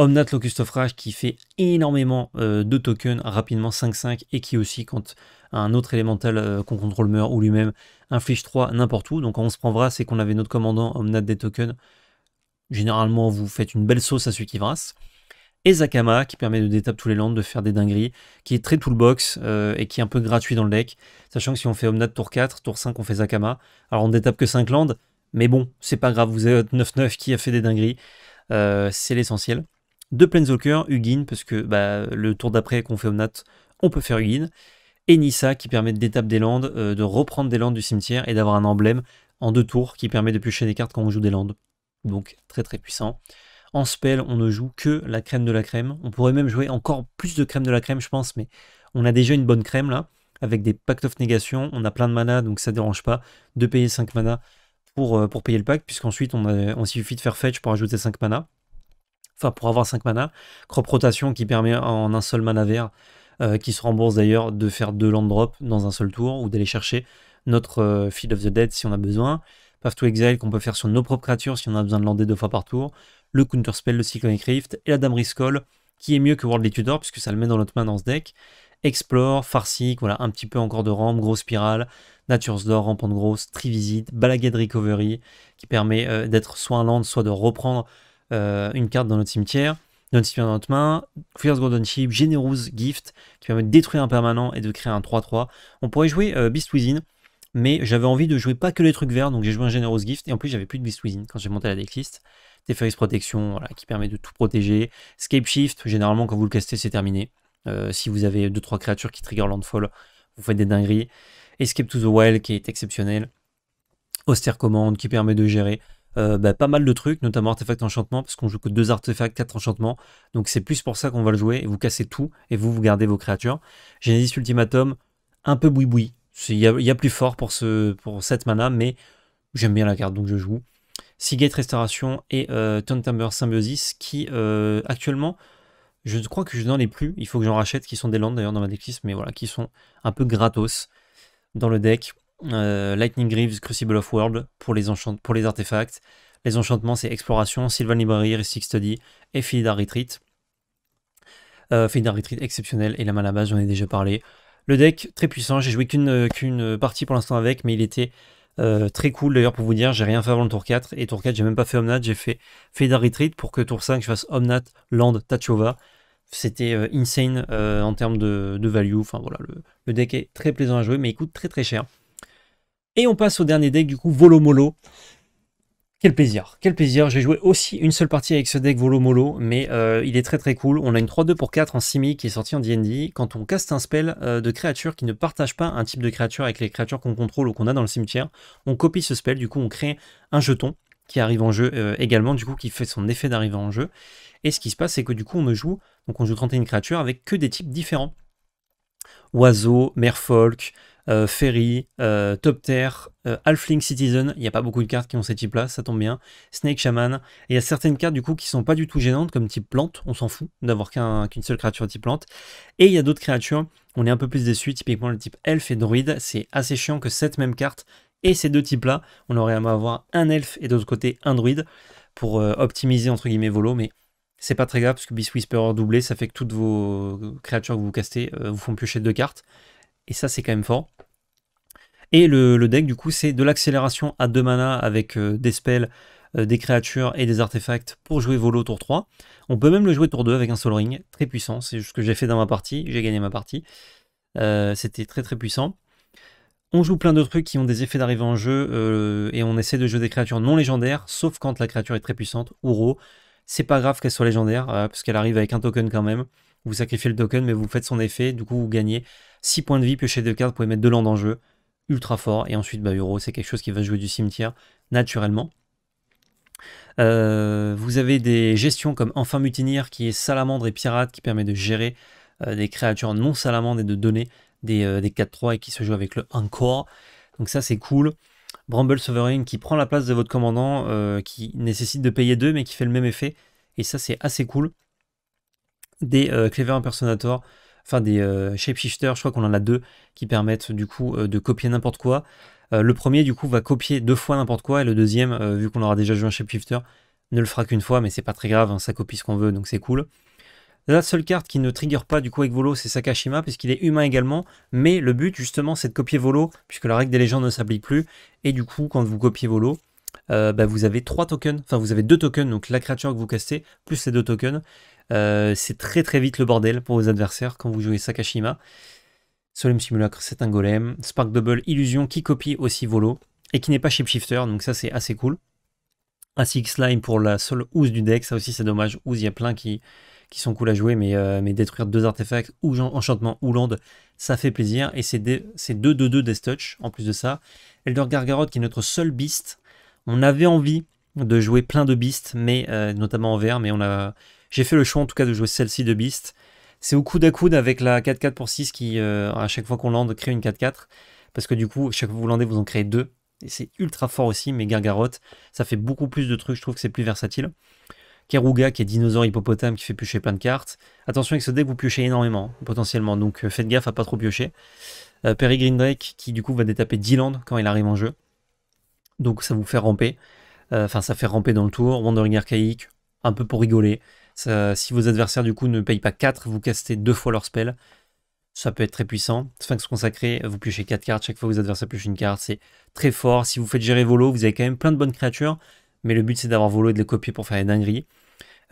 Omnat Rage qui fait énormément euh, de tokens rapidement 5-5 et qui aussi quand un autre élémental euh, qu'on contrôle meurt ou lui-même inflige 3 n'importe où. Donc quand on se prendra, c'est qu'on avait notre commandant Omnat des tokens. Généralement vous faites une belle sauce à celui qui brasse. Et Zakama qui permet de détape tous les landes, de faire des dingueries, qui est très toolbox euh, et qui est un peu gratuit dans le deck. Sachant que si on fait Omnat tour 4, tour 5 on fait Zakama. Alors on détape que 5 landes, mais bon, c'est pas grave, vous avez 9-9 qui a fait des dingueries. c'est l'essentiel de Planeswalker, Ugin, parce que bah, le tour d'après qu'on fait au on peut faire Ugin. et Nissa qui permet d'étape des landes, euh, de reprendre des landes du cimetière et d'avoir un emblème en deux tours qui permet de piocher des cartes quand on joue des landes. Donc très très puissant. En spell, on ne joue que la crème de la crème. On pourrait même jouer encore plus de crème de la crème, je pense, mais on a déjà une bonne crème là, avec des pactes of négation. On a plein de mana, donc ça ne dérange pas de payer 5 mana pour, euh, pour payer le pacte, puisqu'ensuite on, on suffit de faire fetch pour ajouter 5 mana enfin pour avoir 5 mana. Crop Rotation qui permet en un seul mana vert, euh, qui se rembourse d'ailleurs, de faire deux land drop dans un seul tour, ou d'aller chercher notre euh, Field of the Dead si on a besoin. Path to Exile qu'on peut faire sur nos propres créatures si on a besoin de lander deux fois par tour. Le Counter Spell, le Cyclonic Rift, et la Dame Riscol, qui est mieux que Worldly Tutor, puisque ça le met dans notre main dans ce deck. Explore, Farsic, voilà, un petit peu encore de rampe, Grosse Spirale, Nature's Door, Rampante Grosse, Trivisite, de Recovery, qui permet euh, d'être soit un land, soit de reprendre euh, une carte dans notre cimetière, dans notre, dans notre main, Fierce Golden Generous Gift, qui permet de détruire un permanent et de créer un 3-3. On pourrait jouer euh, Beast Within, mais j'avais envie de jouer pas que les trucs verts, donc j'ai joué un Generous Gift, et en plus j'avais plus de Beast Within quand j'ai monté la decklist. Teferi's Protection, qui permet de tout protéger. Scape Shift, généralement quand vous le castez c'est terminé. Euh, si vous avez 2-3 créatures qui trigger Landfall, vous faites des dingueries. Escape to the Wild qui est exceptionnel. Austère Command qui permet de gérer euh, bah, pas mal de trucs, notamment artefacts enchantement, parce qu'on joue que deux artefacts, quatre enchantements. Donc c'est plus pour ça qu'on va le jouer, et vous cassez tout, et vous, vous gardez vos créatures. Genesis Ultimatum, un peu boui-boui. Il y, a plus fort pour, ce, pour cette mana, mais j'aime bien la carte, donc je joue. Seagate Restauration et euh, Symbiosis, qui euh, actuellement, je crois que je n'en ai plus. Il faut que j'en rachète, qui sont des landes d'ailleurs dans ma decklist, mais voilà, qui sont un peu gratos dans le deck. Euh, Lightning Greaves, Crucible of World pour les, pour les artefacts. Les enchantements, c'est Exploration, Sylvan Library, Mystic Study et Philidar Retreat. Euh, Retreat exceptionnel et la main à base, j'en ai déjà parlé. Le deck, très puissant, j'ai joué qu'une euh, qu'une partie pour l'instant avec, mais il était euh, très cool d'ailleurs pour vous dire, j'ai rien fait avant le tour 4, et tour 4 j'ai même pas fait Omnat, j'ai fait Fidar Retreat pour que tour 5 je fasse Omnat, Land, Tachova. C'était insane en termes de, de, value, enfin voilà, le, le deck est très plaisant à jouer, mais il coûte très très cher. Et on passe au dernier deck, du coup, Volomolo. Quel plaisir, quel plaisir. J'ai joué aussi une seule partie avec ce deck Volomolo, mais euh, il est très très cool. On a une 3-2 pour 4 en Simi qui est sortie en D&D. Quand on caste un spell euh, de créature qui ne partage pas un type de créature avec les créatures qu'on contrôle ou qu'on a dans le cimetière, on copie ce spell, du coup on crée un jeton qui arrive en jeu euh, également, du coup qui fait son effet d'arrivée en jeu. Et ce qui se passe, c'est que du coup on ne joue, donc on joue 31 créatures avec que des types différents. Oiseau, merfolk, euh, Ferry, euh, Top Terre, euh, Alfling Citizen, il n'y a pas beaucoup de cartes qui ont ces types-là, ça tombe bien, Snake Shaman, et il y a certaines cartes du coup qui sont pas du tout gênantes, comme type plante, on s'en fout d'avoir qu'une seule créature type plante, et il y a d'autres créatures, on est un peu plus déçu, typiquement le type Elf et druide, c'est assez chiant que cette même carte et ces deux types-là, on aurait à avoir un Elf et d'autre côté un druide, pour optimiser entre guillemets volo, mais c'est pas très grave parce que Beast Whisperer doublé, ça fait que toutes vos créatures que vous castez vous font piocher deux cartes. Et ça, c'est quand même fort. Et le, deck, du coup, c'est de l'accélération à 2 mana avec euh, des spells, euh, des créatures et des artefacts pour jouer Volo tour 3. On peut même le jouer tour 2 avec un Sol Ring, très puissant. C'est ce que j'ai fait dans ma partie. J'ai gagné ma partie. Euh, c'était très très puissant. On joue plein de trucs qui ont des effets d'arrivée en jeu et on essaie de jouer des créatures non légendaires, sauf quand la créature est très puissante, ou C'est pas grave qu'elle soit légendaire, parce qu'elle arrive avec un token quand même. Vous sacrifiez le token, mais vous faites son effet, du coup vous gagnez. 6 points de vie, piocher deux cartes, vous pouvez mettre 2 landes en jeu, ultra fort, et ensuite bah, c'est quelque chose qui va jouer du cimetière naturellement. Euh, vous avez des gestions comme Enfin Mutinir qui est salamandre et pirate qui permet de gérer euh, des créatures non salamandres et de donner des, euh, des 4-3 et qui se joue avec le encore. Donc ça c'est cool. Bramble Sovereign qui prend la place de votre commandant qui nécessite de payer 2 mais qui fait le même effet. Et ça c'est assez cool. Des Clever Impersonator enfin des euh, shapeshifters, je crois qu'on en a deux, qui permettent du coup euh, de copier n'importe quoi. Euh, le premier du coup va copier deux fois n'importe quoi, et le deuxième, euh, vu qu'on aura déjà joué un shapeshifter, ne le fera qu'une fois, mais c'est pas très grave, hein, ça copie ce qu'on veut, donc c'est cool. La seule carte qui ne trigger pas du coup avec Volo, c'est Sakashima, puisqu'il est humain également, mais le but justement c'est de copier Volo, puisque la règle des légendes ne s'applique plus, et du coup quand vous copiez Volo, bah, vous avez trois tokens, enfin vous avez deux tokens, donc la créature que vous castez, plus ces deux tokens, euh, c'est très très vite le bordel pour vos adversaires quand vous jouez Sakashima. Solemn Simulacre, c'est un golem. Spark Double, Illusion, qui copie aussi Volo, et qui n'est pas Shifter donc ça c'est assez cool. Ainsi que Slime pour la seule ouze du deck, ça aussi c'est dommage. ouze il y a plein qui, qui sont cool à jouer, mais, euh, mais détruire deux artefacts, ou enchantement, ou land, ça fait plaisir. Et c'est 2-2-2 Death Touch, en plus de ça. Elder Gargaroth qui est notre seul beast. On avait envie de jouer plein de beasts, mais, euh, notamment en vert, mais on a j'ai fait le choix en tout cas de jouer celle-ci de Beast. C'est au coude à coude avec la 4-4 pour 6 qui, euh, à chaque fois qu'on lande, crée une 4-4. Parce que du coup, chaque fois que vous landez, vous en créez deux. Et c'est ultra fort aussi, mais Gargarotte, ça fait beaucoup plus de trucs, je trouve que c'est plus versatile. Keruga qui est dinosaure hippopotame qui fait piocher plein de cartes. Attention avec ce deck, vous piochez énormément, potentiellement, donc euh, faites gaffe à pas trop piocher. Euh, Perry Green Drake qui du coup va détaper 10 landes quand il arrive en jeu. Donc ça vous fait ramper. Enfin, ça fait ramper dans le tour. Wandering Archaïque, un peu pour rigoler si vos adversaires du coup ne payent pas 4, vous castez deux fois leur spell. Ça peut être très puissant. Sphinx consacré, vous piochez 4 cartes. Chaque fois que vos adversaires piochent une carte, c'est très fort. Si vous faites gérer vos vous avez quand même plein de bonnes créatures. Mais le but, c'est d'avoir volo et de les copier pour faire des dingueries.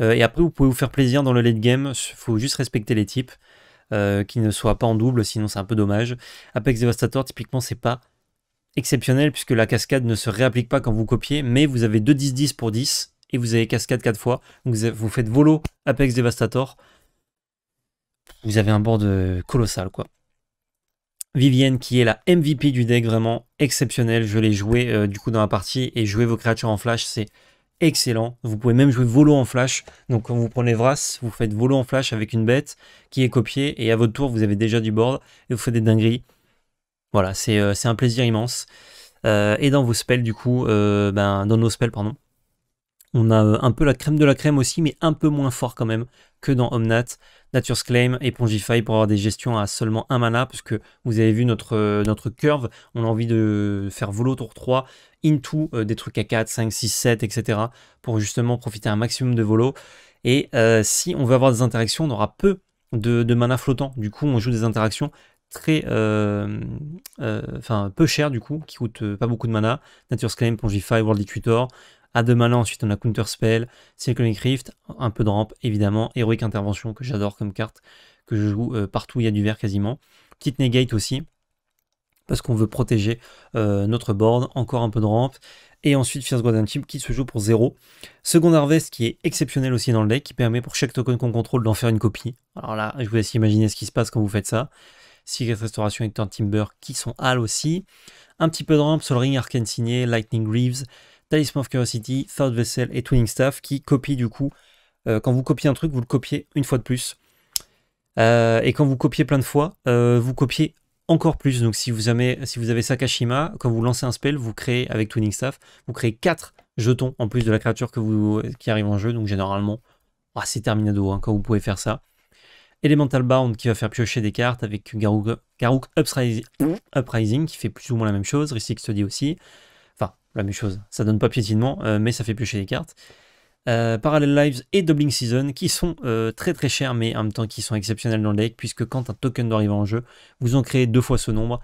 Euh, et après, vous pouvez vous faire plaisir dans le late game. Il faut juste respecter les types. Euh, qui ne soient pas en double, sinon c'est un peu dommage. Apex Devastator, typiquement, c'est pas exceptionnel puisque la cascade ne se réapplique pas quand vous copiez, mais vous avez 2 10-10 pour 10 et vous avez cascade 4 fois. vous, faites volo, Apex Devastator. Vous avez un board euh, colossal quoi. Vivienne qui est la MVP du deck, vraiment exceptionnelle. Je l'ai joué euh, du coup dans la partie et jouer vos créatures en flash, c'est excellent. Vous pouvez même jouer volo en flash. Donc quand vous prenez Vras, vous faites volo en flash avec une bête qui est copiée et à votre tour vous avez déjà du board et vous faites des dingueries. Voilà, c'est euh, un plaisir immense. et dans vos spells du coup, ben, dans nos spells pardon, on a euh, un peu la crème de la crème aussi, mais un peu moins fort quand même que dans Omnat. Nature's Claim et Pongify pour avoir des gestions à seulement 1 mana, puisque vous avez vu notre, euh, notre curve, on a envie de faire volo tour 3, into euh, des trucs à 4, 5, 6, 7, etc. pour justement profiter un maximum de volo. Et si on veut avoir des interactions, on aura peu de, mana flottant. Du coup, on joue des interactions très peu chères du coup qui coûtent pas beaucoup de mana Nature's Claim, Pongify, World Equator à deux ensuite on a Counter Spell, Rift, un peu de rampe évidemment, Heroic Intervention que j'adore comme carte, que je joue euh, partout il y a du vert quasiment. Petite Negate aussi, parce qu'on veut protéger euh, notre board, encore un peu de rampe. Et ensuite Fierce Guardian Chip qui se joue pour 0. Second Harvest qui est exceptionnel aussi dans le deck, qui permet pour chaque token qu'on contrôle d'en faire une copie. Alors là, je vous laisse imaginer ce qui se passe quand vous faites ça. Secret Restauration et Turn Timber qui sont hall aussi. Un petit peu de rampe, Sol Ring, Arcane Signé, Lightning Greaves... Talisman of Curiosity, Third Vessel et Twinning Staff qui copient du coup, euh, quand vous copiez un truc, vous le copiez une fois de plus. Euh, et quand vous copiez plein de fois, euh, vous copiez encore plus. Donc si vous, avez, si vous avez Sakashima, quand vous lancez un spell, vous créez avec Twinning Staff, vous créez 4 jetons en plus de la créature que vous, qui arrive en jeu. Donc généralement, ah, c'est terminado hein, quand vous pouvez faire ça. Elemental Bound qui va faire piocher des cartes avec Garouk, Uprising, qui fait plus ou moins la même chose, se Study aussi la même chose. Ça donne pas piétinement, euh, mais ça fait piocher les cartes. Euh, Parallel Lives et Doubling Season qui sont euh, très très chers mais en même temps qui sont exceptionnels dans le deck puisque quand un token doit arriver en jeu, vous en créez deux fois ce nombre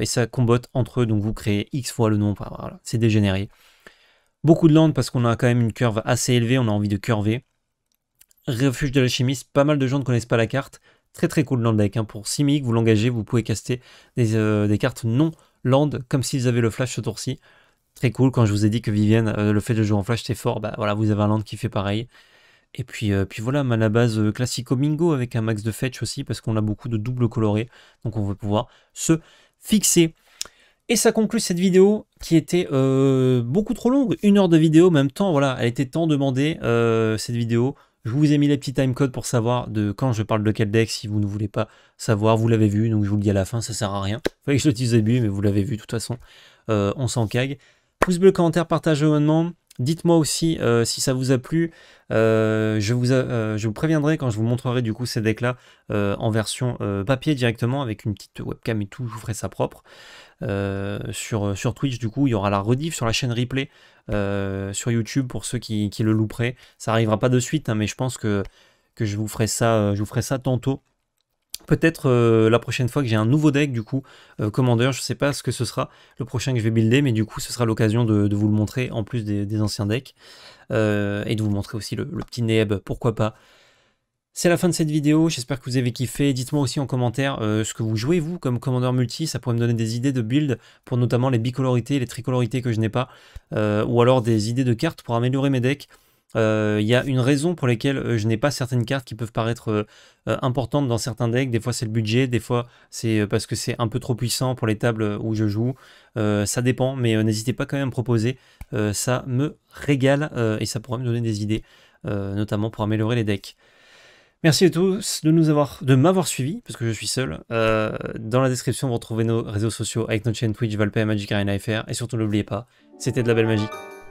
et ça combote entre eux donc vous créez x fois le nombre, voilà, c'est dégénéré. Beaucoup de land parce qu'on a quand même une curve assez élevée, on a envie de curver. Refuge de l'alchimiste, pas mal de gens ne connaissent pas la carte, très très cool dans le deck. Hein. Pour 6 vous l'engagez, vous pouvez caster des, des cartes non land comme s'ils avaient le flash ce tour-ci très cool. Quand je vous ai dit que Vivienne, euh, le fait de jouer en flash, c'est fort, bah voilà, vous avez un land qui fait pareil. Et puis, euh, puis voilà, à la base classique euh, classico mingo avec un max de fetch aussi, parce qu'on a beaucoup de doubles colorés, donc on va pouvoir se fixer. Et ça conclut cette vidéo qui était beaucoup trop longue, une heure de vidéo, en même temps, voilà, elle était tant demandée, cette vidéo. Je vous ai mis les petits timecodes pour savoir de quand je parle de quel deck, si vous ne voulez pas savoir, vous l'avez vu, donc je vous le dis à la fin, ça sert à rien. Fallait que je le dise au début, mais vous l'avez vu de toute façon, on s'en cague bleu, commentaire, partage abonnement Dites-moi aussi euh, si ça vous a plu. Euh, je, vous, euh, je vous préviendrai quand je vous montrerai du coup ces decks-là en version papier directement avec une petite webcam et tout. Je vous ferai ça propre. sur, sur Twitch, du coup, il y aura la rediff sur la chaîne replay sur YouTube pour ceux qui, le louperaient. Ça arrivera pas de suite, hein, mais je pense que, que je, vous ferai ça, je vous ferai ça tantôt. Peut-être euh, la prochaine fois que j'ai un nouveau deck, du coup, commandeur, Commander, je sais pas ce que ce sera le prochain que je vais builder, mais du coup, ce sera l'occasion de, vous le montrer en plus des, anciens decks. Euh, et de vous montrer aussi le, petit Neb, pourquoi pas. C'est la fin de cette vidéo, j'espère que vous avez kiffé. Dites-moi aussi en commentaire euh, ce que vous jouez vous comme commandeur multi, ça pourrait me donner des idées de build pour notamment les bicolorités, les tricolorités que je n'ai pas, ou alors des idées de cartes pour améliorer mes decks il euh, y a une raison pour laquelle euh, je n'ai pas certaines cartes qui peuvent paraître euh, importantes dans certains decks. Des fois, c'est le budget, des fois, c'est parce que c'est un peu trop puissant pour les tables où je joue. ça dépend, mais n'hésitez pas quand même à me proposer. ça me régale et ça pourrait me donner des idées, notamment pour améliorer les decks. Merci à tous de nous avoir, de m'avoir suivi, parce que je suis seul. dans la description, vous retrouvez nos réseaux sociaux avec notre chaîne Twitch, Valpay, Magic Arena FR. Et surtout, n'oubliez pas, c'était de la belle magie.